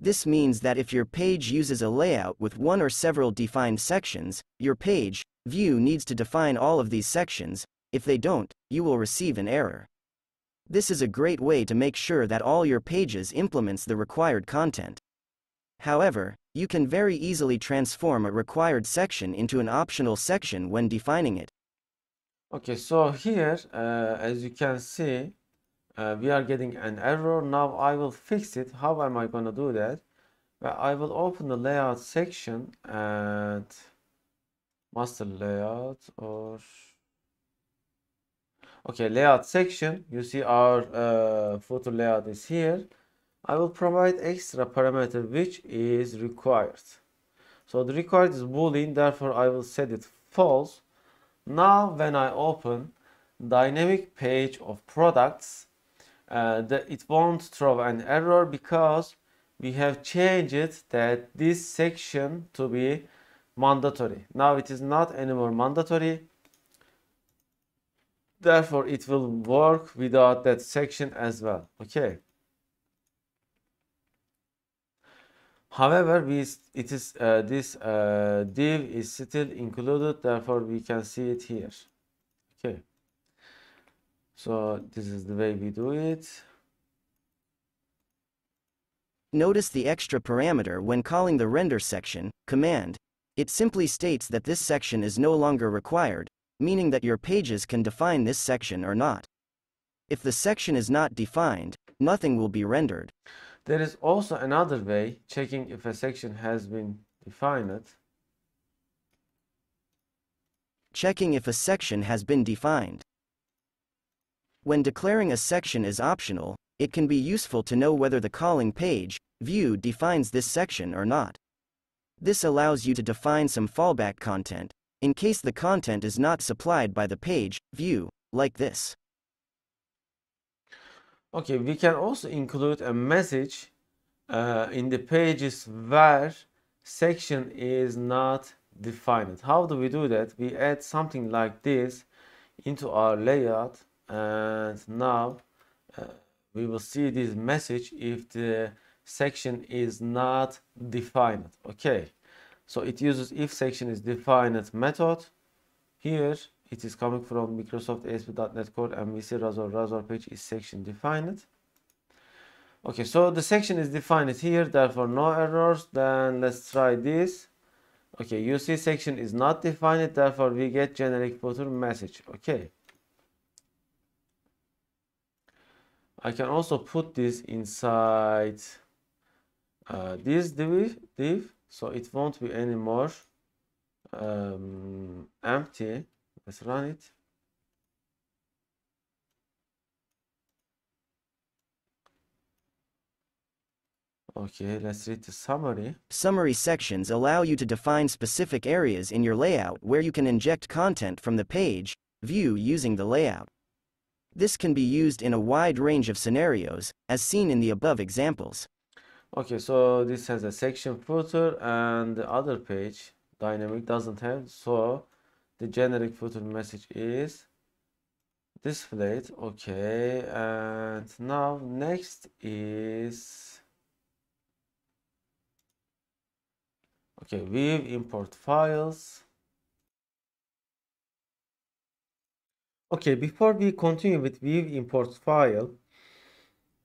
this means that if your page uses a layout with one or several defined sections, your page, view needs to define all of these sections, if they don't, you will receive an error. This is a great way to make sure that all your pages implements the required content. However, you can very easily transform a required section into an optional section when defining it. Okay, so here, uh, as you can see, uh, we are getting an error now i will fix it how am i going to do that well, i will open the layout section and master layout or okay layout section you see our uh, photo layout is here i will provide extra parameter which is required so the required is boolean therefore i will set it false now when i open dynamic page of products uh, it won't throw an error because we have changed that this section to be mandatory. Now it is not anymore mandatory. Therefore, it will work without that section as well. Okay. However, we, it is uh, this uh, div is still included. Therefore, we can see it here. So this is the way we do it. Notice the extra parameter when calling the render section command. It simply states that this section is no longer required, meaning that your pages can define this section or not. If the section is not defined, nothing will be rendered. There is also another way checking if a section has been defined. Checking if a section has been defined. When declaring a section is optional, it can be useful to know whether the calling page, view defines this section or not. This allows you to define some fallback content, in case the content is not supplied by the page, view, like this. Okay, we can also include a message uh, in the pages where section is not defined. How do we do that? We add something like this into our layout and now uh, we will see this message if the section is not defined okay so it uses if section is defined method here it is coming from microsoft asp.net core see razor razor page is section defined okay so the section is defined here therefore no errors then let's try this okay you see section is not defined therefore we get generic footer message okay I can also put this inside uh, this div, div so it won't be anymore um, empty let's run it Okay, let's read the summary. Summary sections allow you to define specific areas in your layout where you can inject content from the page, view using the layout. This can be used in a wide range of scenarios, as seen in the above examples. Okay, so this has a section footer and the other page dynamic doesn't have. So the generic footer message is displayed. Okay, and now next is okay, we've import files. Okay, before we continue with view imports file,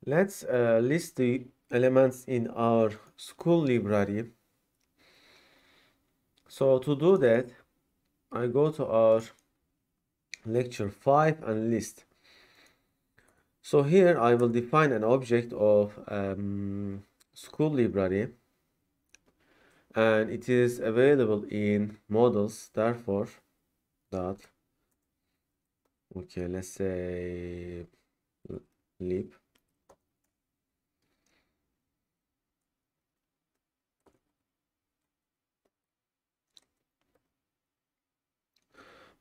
let's uh, list the elements in our school library. So to do that, I go to our lecture 5 and list. So here I will define an object of um, school library and it is available in models therefore dot okay let's say leap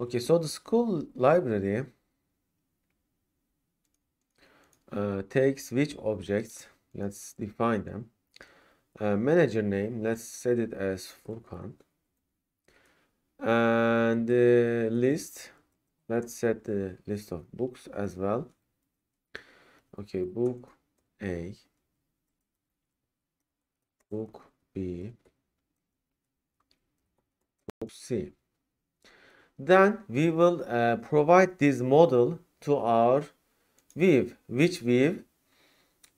okay so the school library uh, takes which objects let's define them uh, manager name let's set it as Furkan and the uh, list let's set the list of books as well okay book A book B book C then we will uh, provide this model to our weave which weave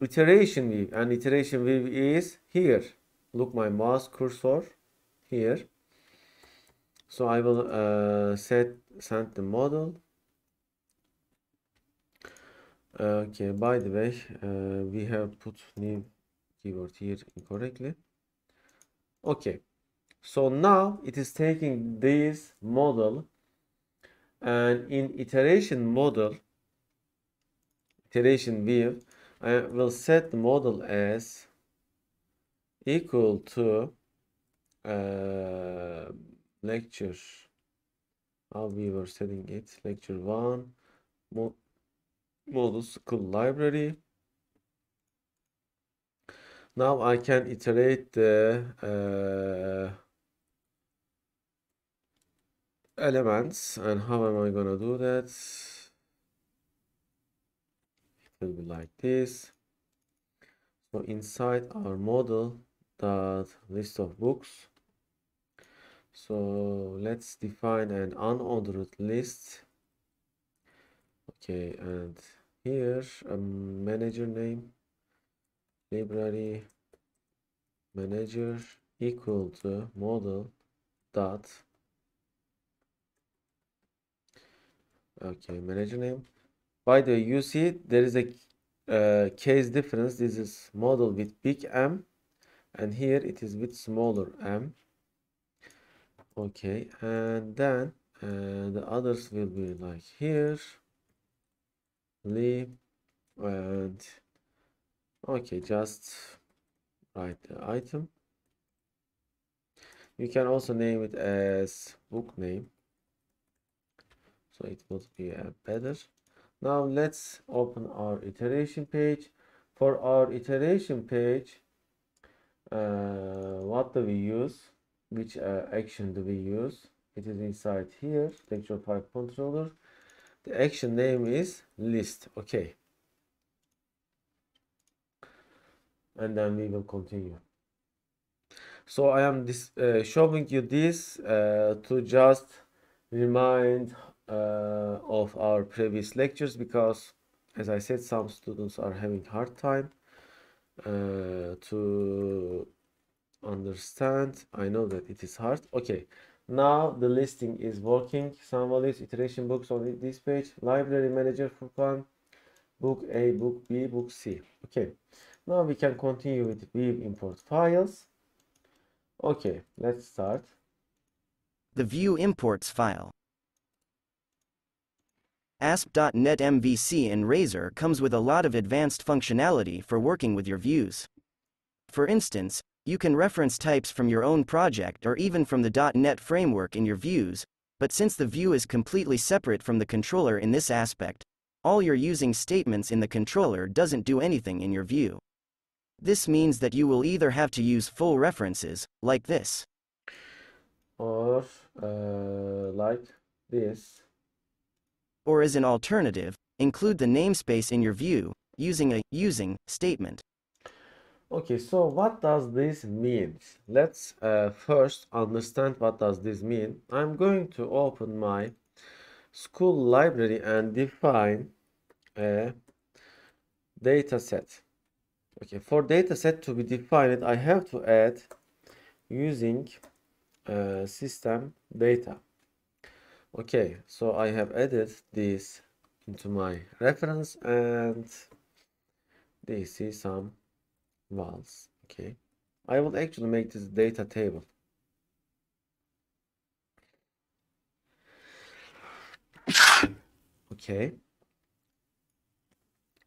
iteration weave and iteration weave is here look my mouse cursor here so I will uh, set send the model okay by the way uh, we have put new keyword here incorrectly okay so now it is taking this model and in iteration model iteration view I will set the model as equal to uh, lecture how we were setting it lecture 1 Mo model school library now I can iterate the uh, elements and how am I gonna do that it will be like this so inside our model that list of books so let's define an unordered list okay and here a manager name library manager equal to model dot okay manager name by the way you see there is a uh, case difference this is model with big m and here it is with smaller m okay and then uh, the others will be like here leave and okay just write the item you can also name it as book name so it would be uh, better now let's open our iteration page for our iteration page uh, what do we use which uh, action do we use it is inside here lecture pipe controller the action name is list okay and then we will continue so i am this uh, showing you this uh, to just remind uh, of our previous lectures because as i said some students are having hard time uh, to understand i know that it is hard okay now the listing is working some values iteration books on this page library manager for fun book a book b book c okay now we can continue with view import files okay let's start the view imports file ASP.NET MVC in Razor comes with a lot of advanced functionality for working with your views. For instance, you can reference types from your own project or even from the .NET framework in your views, but since the view is completely separate from the controller in this aspect, all your using statements in the controller doesn't do anything in your view. This means that you will either have to use full references, like this, or uh, like this, or as an alternative, include the namespace in your view using a using statement okay so what does this mean let's uh, first understand what does this mean i'm going to open my school library and define a data set okay for data set to be defined i have to add using uh, system data okay so i have added this into my reference and this is some once okay I will actually make this data table okay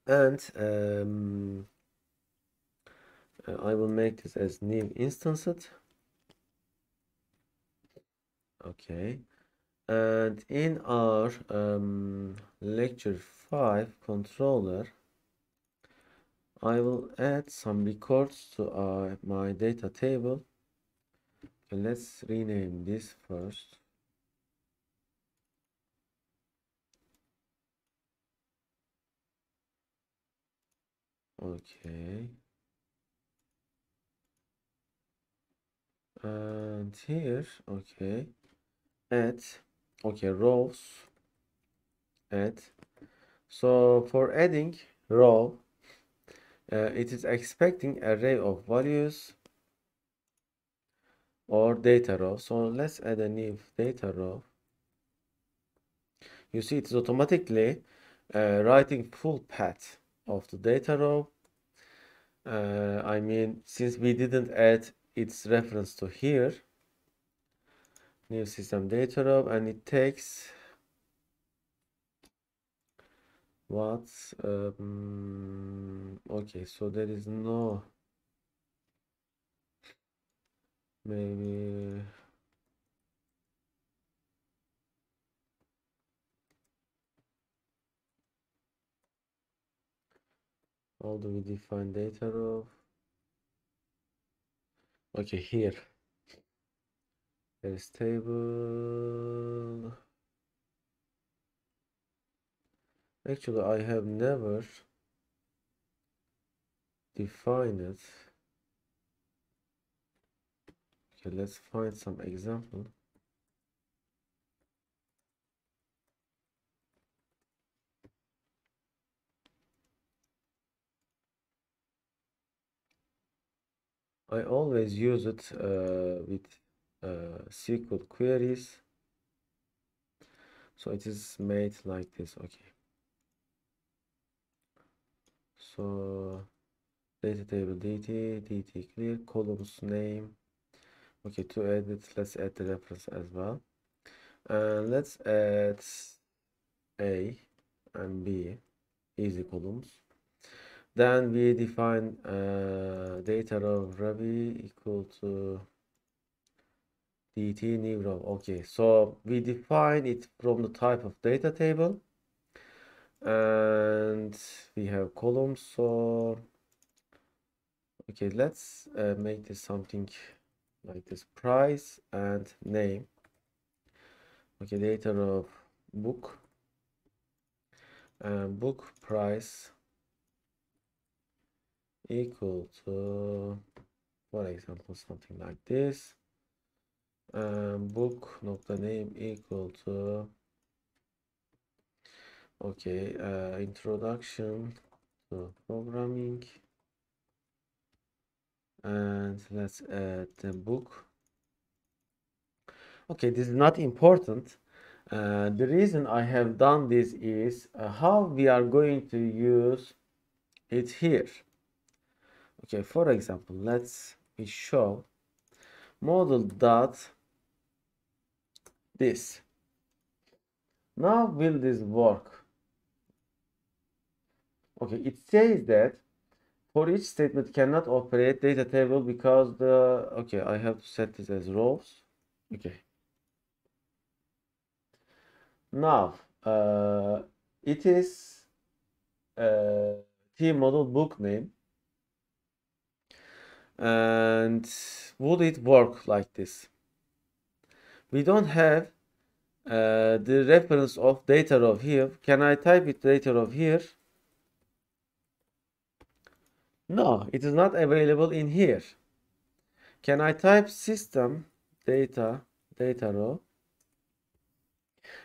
and um, uh, I will make this as new instanced okay and in our um, lecture 5 controller I will add some records to uh, my data table. let's rename this first. Okay. And here, okay, add, okay, rows, add. So for adding row, uh, it is expecting array of values or data row so let's add a new data row you see it is automatically uh, writing full path of the data row uh, I mean since we didn't add its reference to here new system data row and it takes What? Um, okay, so there is no. Maybe. How do we define data of? Okay, here. There is table. actually I have never defined it okay let's find some example I always use it uh, with uh, SQL queries so it is made like this okay so data table dt, dt clear, columns name. Okay, to add it, let's add the reference as well. And let's add A and B, easy columns. Then we define uh, data of ruby equal to dt new row. Okay, so we define it from the type of data table and we have columns so okay let's uh, make this something like this price and name okay data of book and uh, book price equal to for example something like this uh, book not the name equal to okay uh, introduction to programming and let's add the book okay this is not important uh, the reason I have done this is uh, how we are going to use it here okay for example let's show model dot this now will this work Okay, it says that for each statement cannot operate data table because the okay i have to set this as rows okay now uh, it is uh, t model book name and would it work like this we don't have uh, the reference of data row here can i type it data row here no, it is not available in here. Can I type system data data row?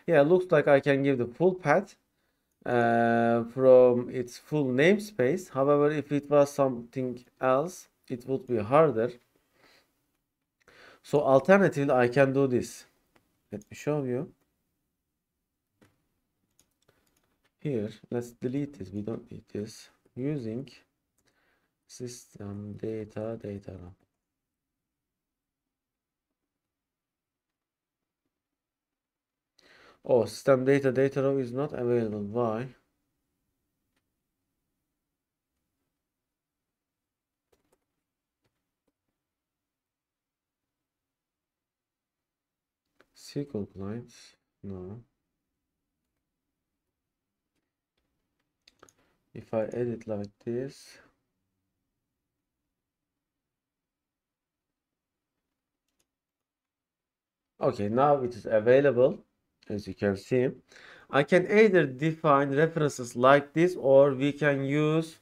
Yeah, looks like I can give the full path uh, from its full namespace. However, if it was something else, it would be harder. So alternatively, I can do this. Let me show you. Here, let's delete this. We don't need this. Using system data data lab. Oh, system data data lab is not available. Why? SQL clients? No. If I edit like this, Okay, now it is available as you can see. I can either define references like this or we can use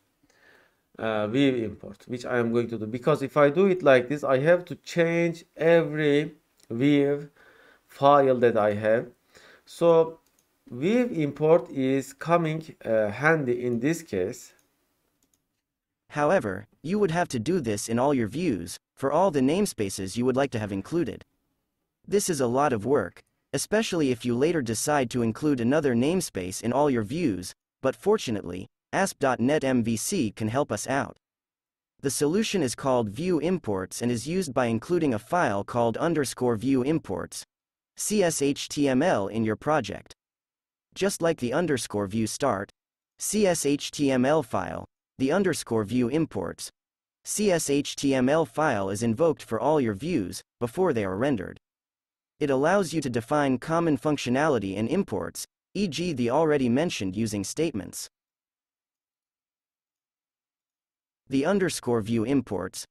uh, view import which I am going to do because if I do it like this I have to change every view file that I have. So view import is coming uh, handy in this case. However, you would have to do this in all your views for all the namespaces you would like to have included. This is a lot of work, especially if you later decide to include another namespace in all your views, but fortunately, ASP.NET MVC can help us out. The solution is called view imports and is used by including a file called underscore view imports, CSHTML in your project. Just like the underscore view start, CSHTML file, the underscore view imports, CSHTML file is invoked for all your views before they are rendered. It allows you to define common functionality and imports, e.g. the already mentioned using statements. The underscore view imports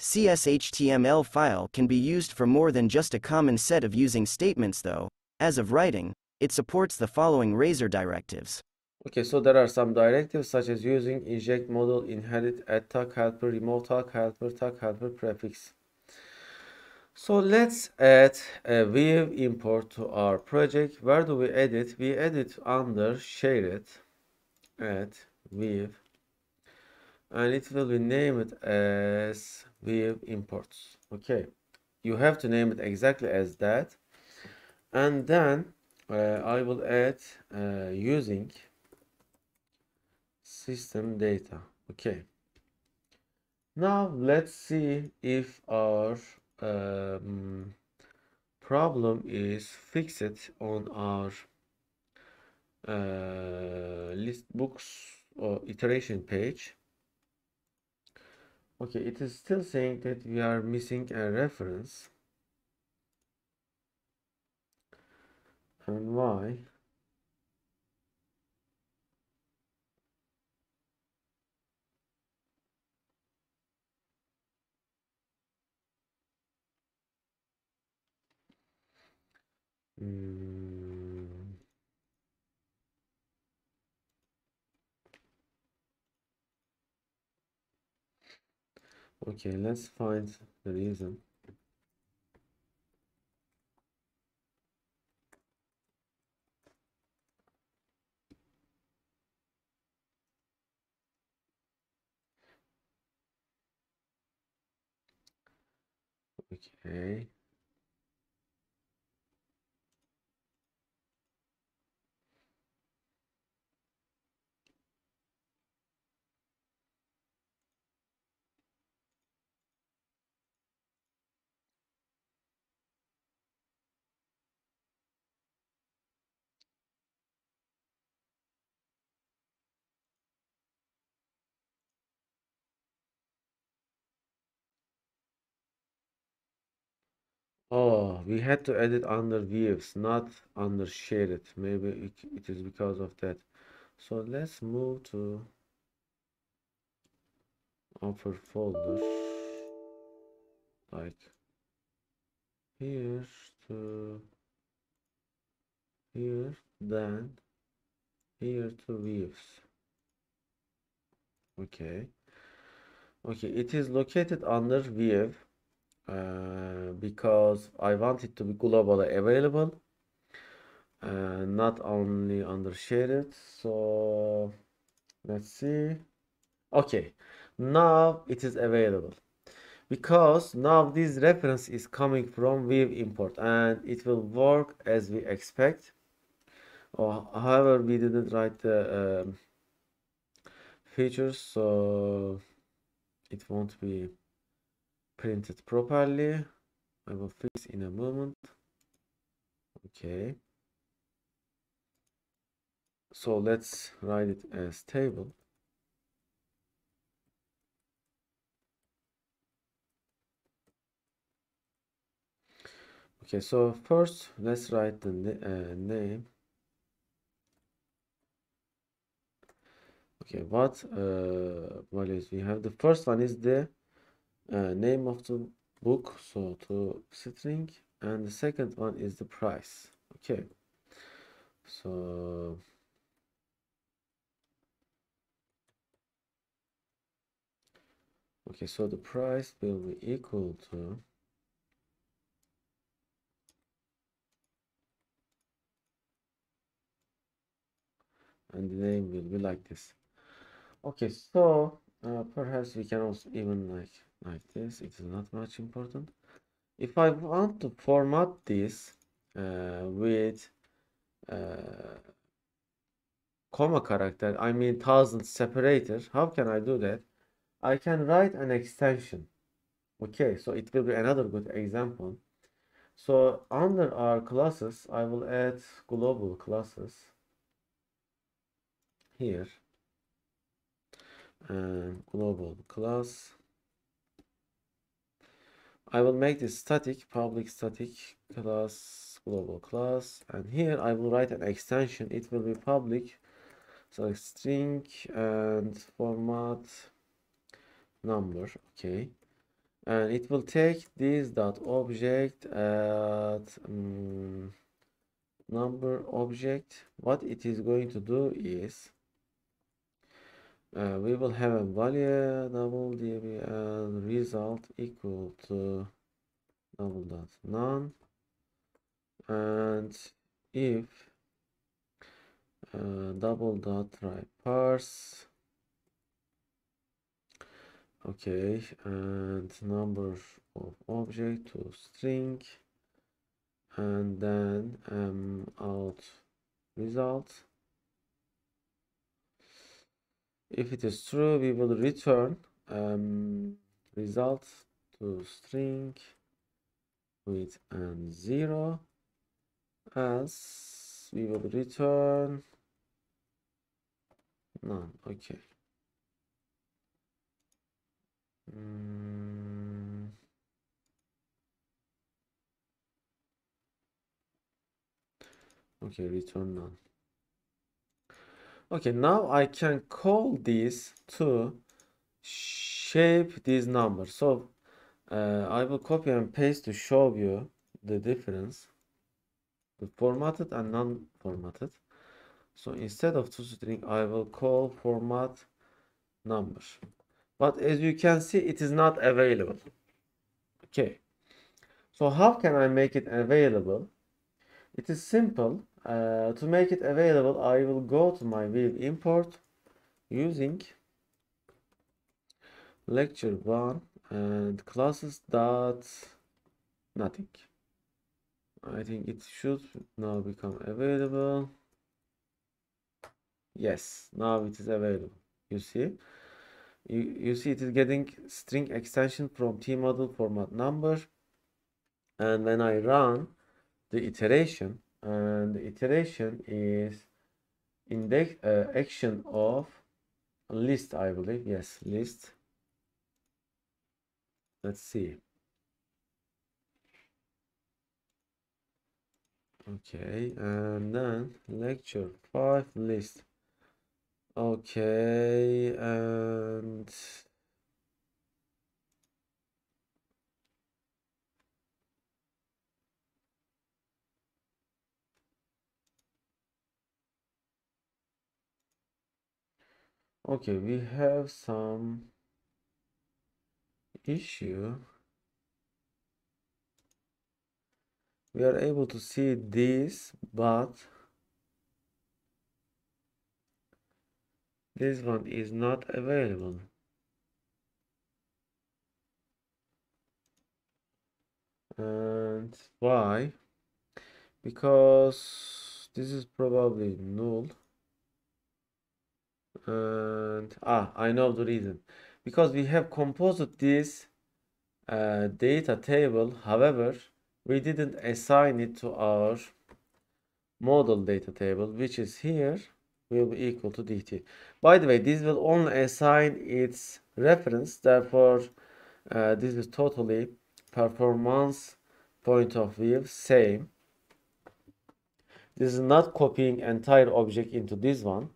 CSHTML file can be used for more than just a common set of using statements though, as of writing, it supports the following razor directives. Okay, so there are some directives such as using, inject, model, inherit, add tag helper, remove tag helper, tag helper prefix. So let's add a view import to our project. Where do we edit? We edit under shared at view and it will be named as view imports. Okay, you have to name it exactly as that. And then uh, I will add uh, using system data. Okay. Now let's see if our um, problem is fixed on our uh, list books or iteration page okay it is still saying that we are missing a reference and why Mm. Okay, let's find the reason. Okay. Oh, we had to edit under views, not under shaded. Maybe it, it is because of that. So let's move to upper folder, like here to here, then here to views. Okay. Okay, it is located under view uh, because I want it to be globally available uh, not only under shared so let's see okay now it is available because now this reference is coming from Weave import and it will work as we expect oh, however we didn't write the um, features so it won't be Print it properly. I will fix in a moment. Okay. So let's write it as table. Okay, so first let's write the uh, name. Okay, what uh, values we have? The first one is the uh, name of the book so to string and the second one is the price okay so okay so the price will be equal to and the name will be like this okay so uh, perhaps we can also even like like this it's not much important if I want to format this uh, with uh, comma character I mean thousand separator how can I do that I can write an extension okay so it will be another good example so under our classes I will add global classes here and global class I will make this static public static class global class and here I will write an extension it will be public so string and format number okay and it will take this dot object at um, number object what it is going to do is uh, we will have a value double db and result equal to double dot none and if uh, double dot try parse okay and number of object to string and then um, out result if it is true we will return um, result to string with and zero as we will return none okay mm. okay return none Okay, now I can call these to shape these numbers. So uh, I will copy and paste to show you the difference. The formatted and non-formatted. So instead of string, I will call format number. But as you can see, it is not available. Okay. So how can I make it available? It is simple. Uh, to make it available, I will go to my view import using lecture 1 and classes dot nothing. I think it should now become available. Yes, now it is available. You see? You, you see it is getting string extension from T model format number. And when I run the iteration, and iteration is index uh, action of list i believe yes list let's see okay and then lecture 5 list okay and okay we have some issue we are able to see this but this one is not available and why because this is probably null and ah i know the reason because we have composed this uh, data table however we didn't assign it to our model data table which is here will be equal to dt by the way this will only assign its reference therefore uh, this is totally performance point of view same this is not copying entire object into this one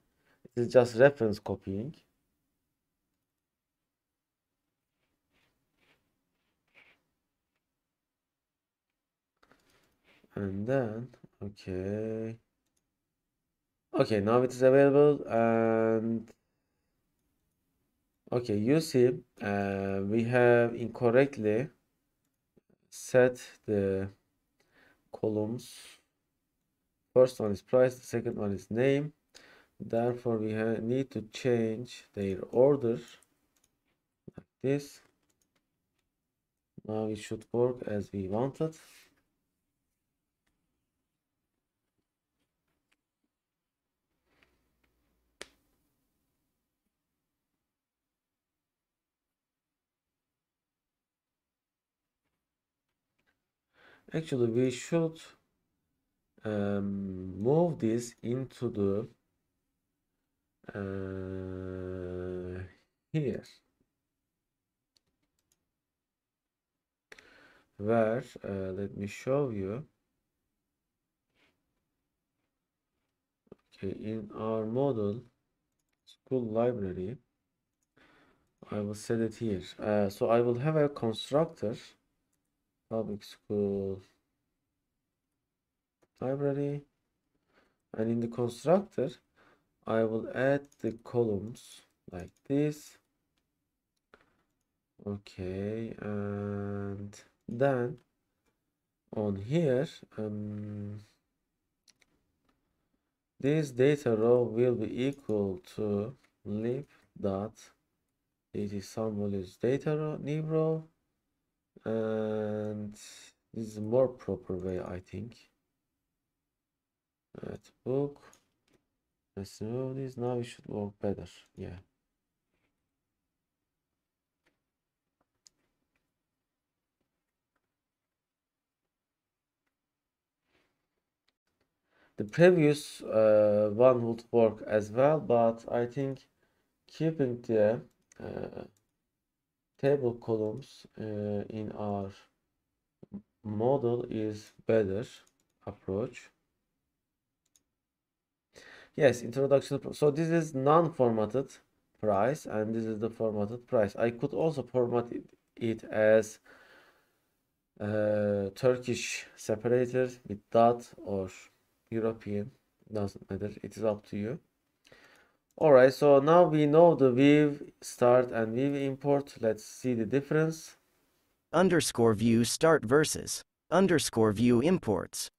is just reference copying. And then, okay. Okay, now it is available and okay, you see uh, we have incorrectly set the columns. First one is price, the second one is name therefore we have, need to change their order like this now it should work as we wanted actually we should um, move this into the uh, here where uh, let me show you okay in our model school library I will set it here uh, so I will have a constructor public school library and in the constructor I will add the columns like this okay and then on here um, this data row will be equal to lib dot it is some values data row lib row and this is more proper way i think at book Let's remove this. Now it should work better. Yeah. The previous uh, one would work as well, but I think keeping the uh, table columns uh, in our model is better approach yes introduction so this is non-formatted price and this is the formatted price i could also format it, it as uh, turkish separator with dot or european doesn't matter it is up to you all right so now we know the view start and view import let's see the difference underscore view start versus underscore view imports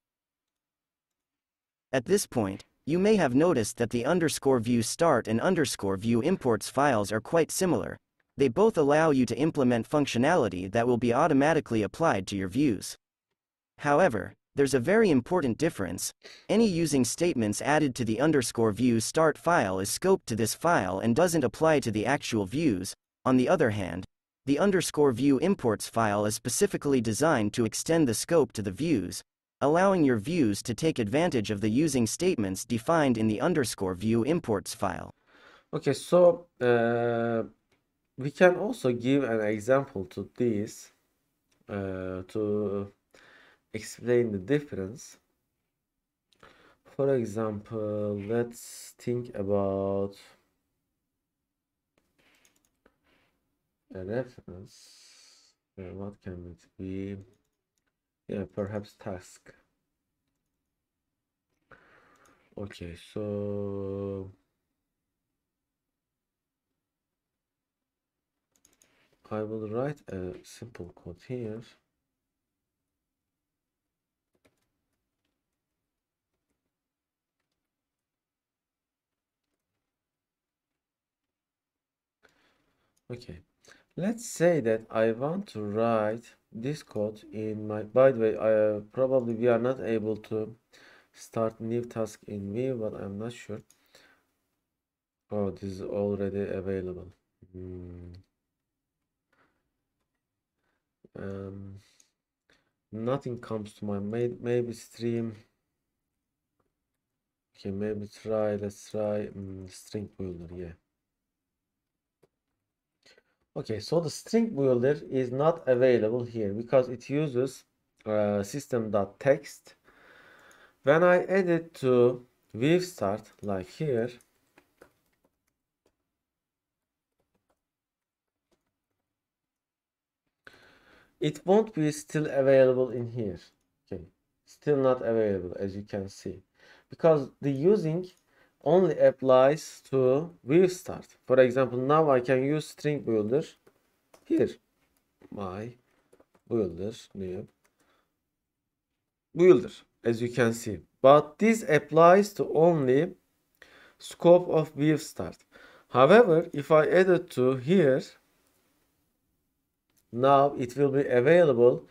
at this point you may have noticed that the underscore view start and underscore view imports files are quite similar. They both allow you to implement functionality that will be automatically applied to your views. However, there's a very important difference. Any using statements added to the underscore view start file is scoped to this file and doesn't apply to the actual views. On the other hand, the underscore view imports file is specifically designed to extend the scope to the views, allowing your views to take advantage of the using statements defined in the underscore view imports file. Okay, so uh, we can also give an example to this uh, to explain the difference. For example, let's think about a reference. Uh, what can it be? yeah uh, perhaps task okay so I will write a simple code here okay let's say that I want to write this code in my by the way I, uh, probably we are not able to start new task in me but I'm not sure oh this is already available hmm. um, nothing comes to mind maybe, maybe stream okay maybe try let's try um, string builder yeah Okay, so the string builder is not available here because it uses uh, system.text. When I add it to weave start like here, it won't be still available in here. Okay, still not available as you can see because the using only applies to will start. For example, now I can use string builder here. My builder new builder as you can see. But this applies to only scope of will start. However, if I added to here, now it will be available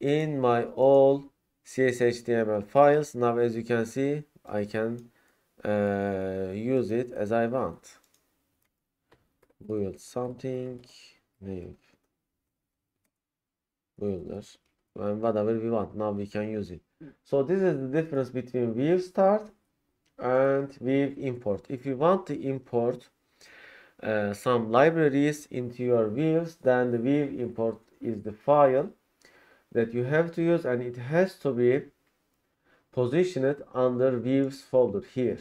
in my all CSHTML files. Now as you can see, I can uh, use it as I want build something name builder and whatever we want now we can use it so this is the difference between view start and view import if you want to import uh, some libraries into your views then the view import is the file that you have to use and it has to be position it under views folder here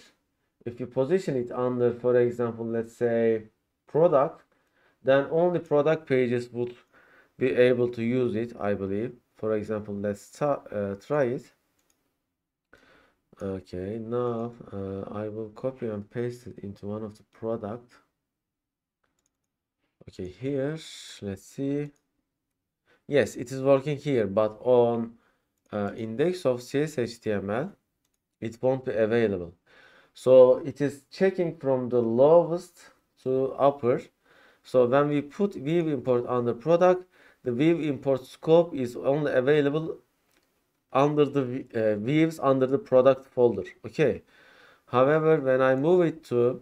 if you position it under for example let's say product then only product pages would be able to use it i believe for example let's uh, try it okay now uh, i will copy and paste it into one of the product okay here let's see yes it is working here but on uh, index of cshtml it won't be available so it is checking from the lowest to upper so when we put view import on the product the view import scope is only available under the uh, views under the product folder okay however when i move it to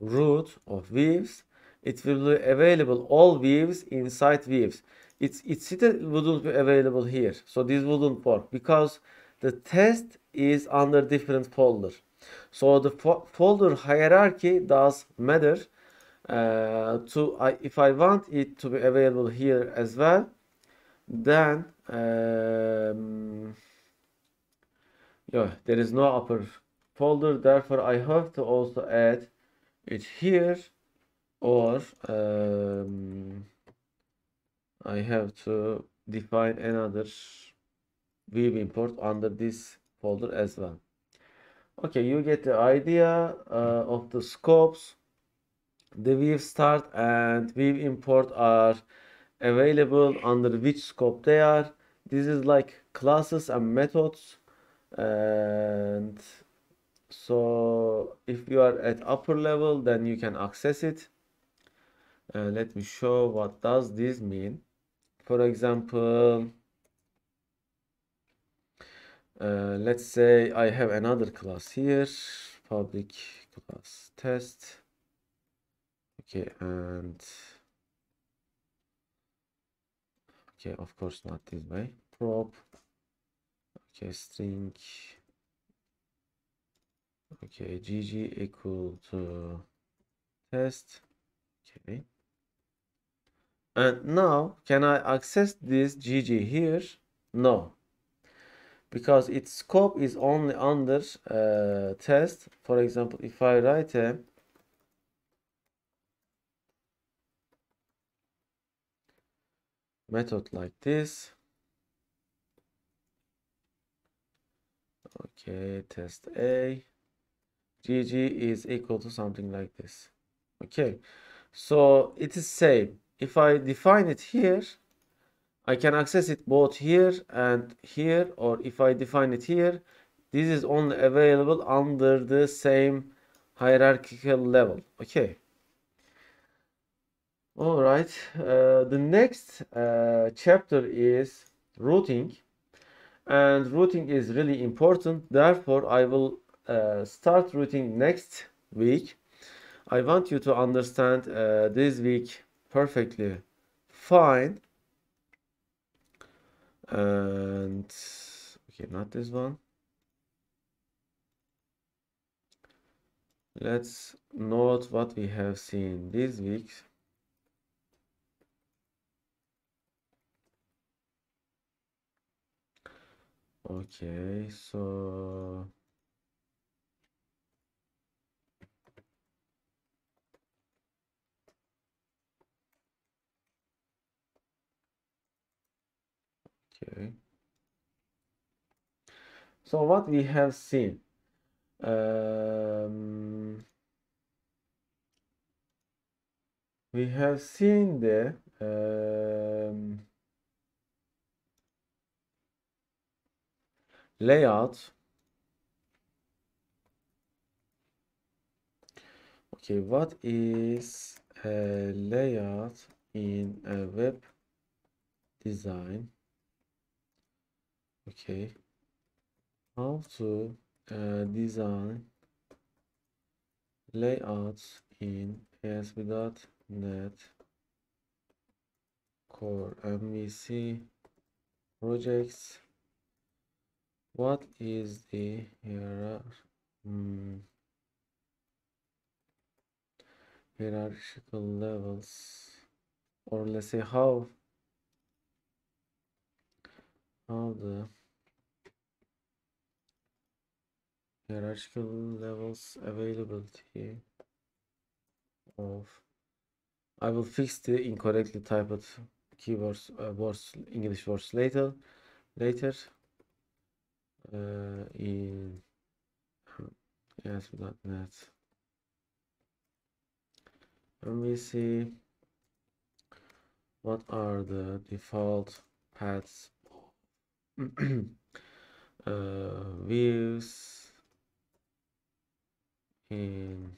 root of views it will be available all views inside views It's, it seated wouldn't be available here. So this wouldn't work because the test is under different folder. So the fo folder hierarchy does matter. Uh, to I, if I want it to be available here as well, then um, yeah, there is no upper folder. Therefore, I have to also add it here or um, I have to define another view import under this folder as well. Okay, you get the idea uh, of the scopes. The view start and view import are available under which scope they are. This is like classes and methods and so if you are at upper level then you can access it uh, let me show what does this mean for example uh, let's say I have another class here public class test okay and okay of course not this way prop okay string okay gg equal to test okay and now, can I access this GG here? No, because its scope is only under uh, test. For example, if I write a method like this, okay, test A, GG is equal to something like this. Okay, so it is same if I define it here, I can access it both here and here, or if I define it here, this is only available under the same hierarchical level. Okay. All right. Uh, the next uh, chapter is routing. And routing is really important. Therefore, I will uh, start routing next week. I want you to understand uh, this week perfectly fine and okay not this one let's note what we have seen this week okay so okay so what we have seen um, we have seen the um, layout okay what is a layout in a web design okay how to uh, design layouts in ASP.NET Core MVC projects what is the hierar hmm. hierarchical levels or let's say how how the hierarchical levels availability of I will fix the incorrectly typed keywords uh, words English words later later uh, in yes.net. and we see what are the default paths [CLEARS THROAT] uh, views in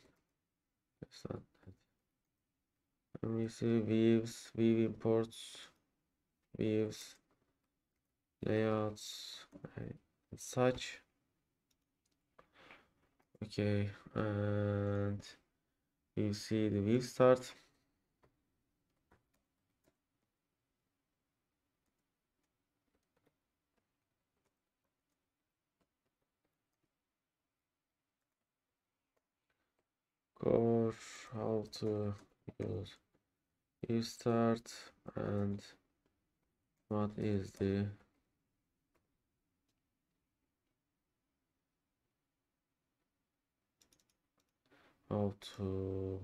receive views, view imports, views, layouts, such. Okay, and you see the view start. course how to use start and what is the how to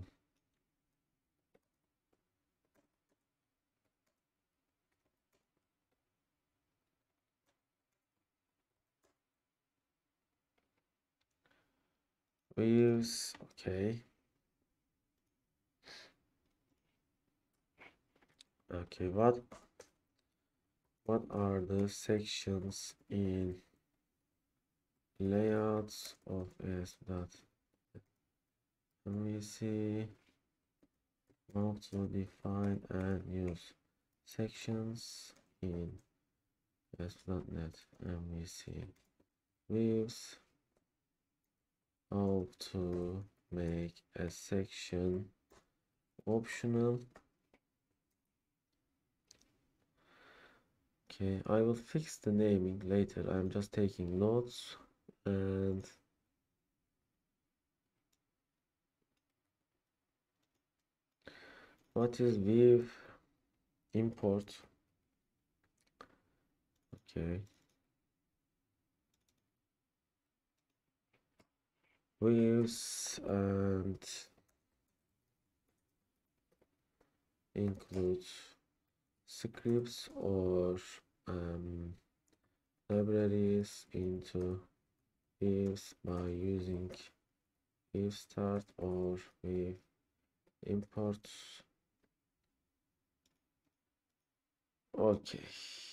use? okay okay what what are the sections in layouts of s dot let me see how to define and use sections in s.net let me see views how to make a section optional okay i will fix the naming later i'm just taking notes and what is with import okay views and includes scripts or um, libraries into ifs by using if start or with imports okay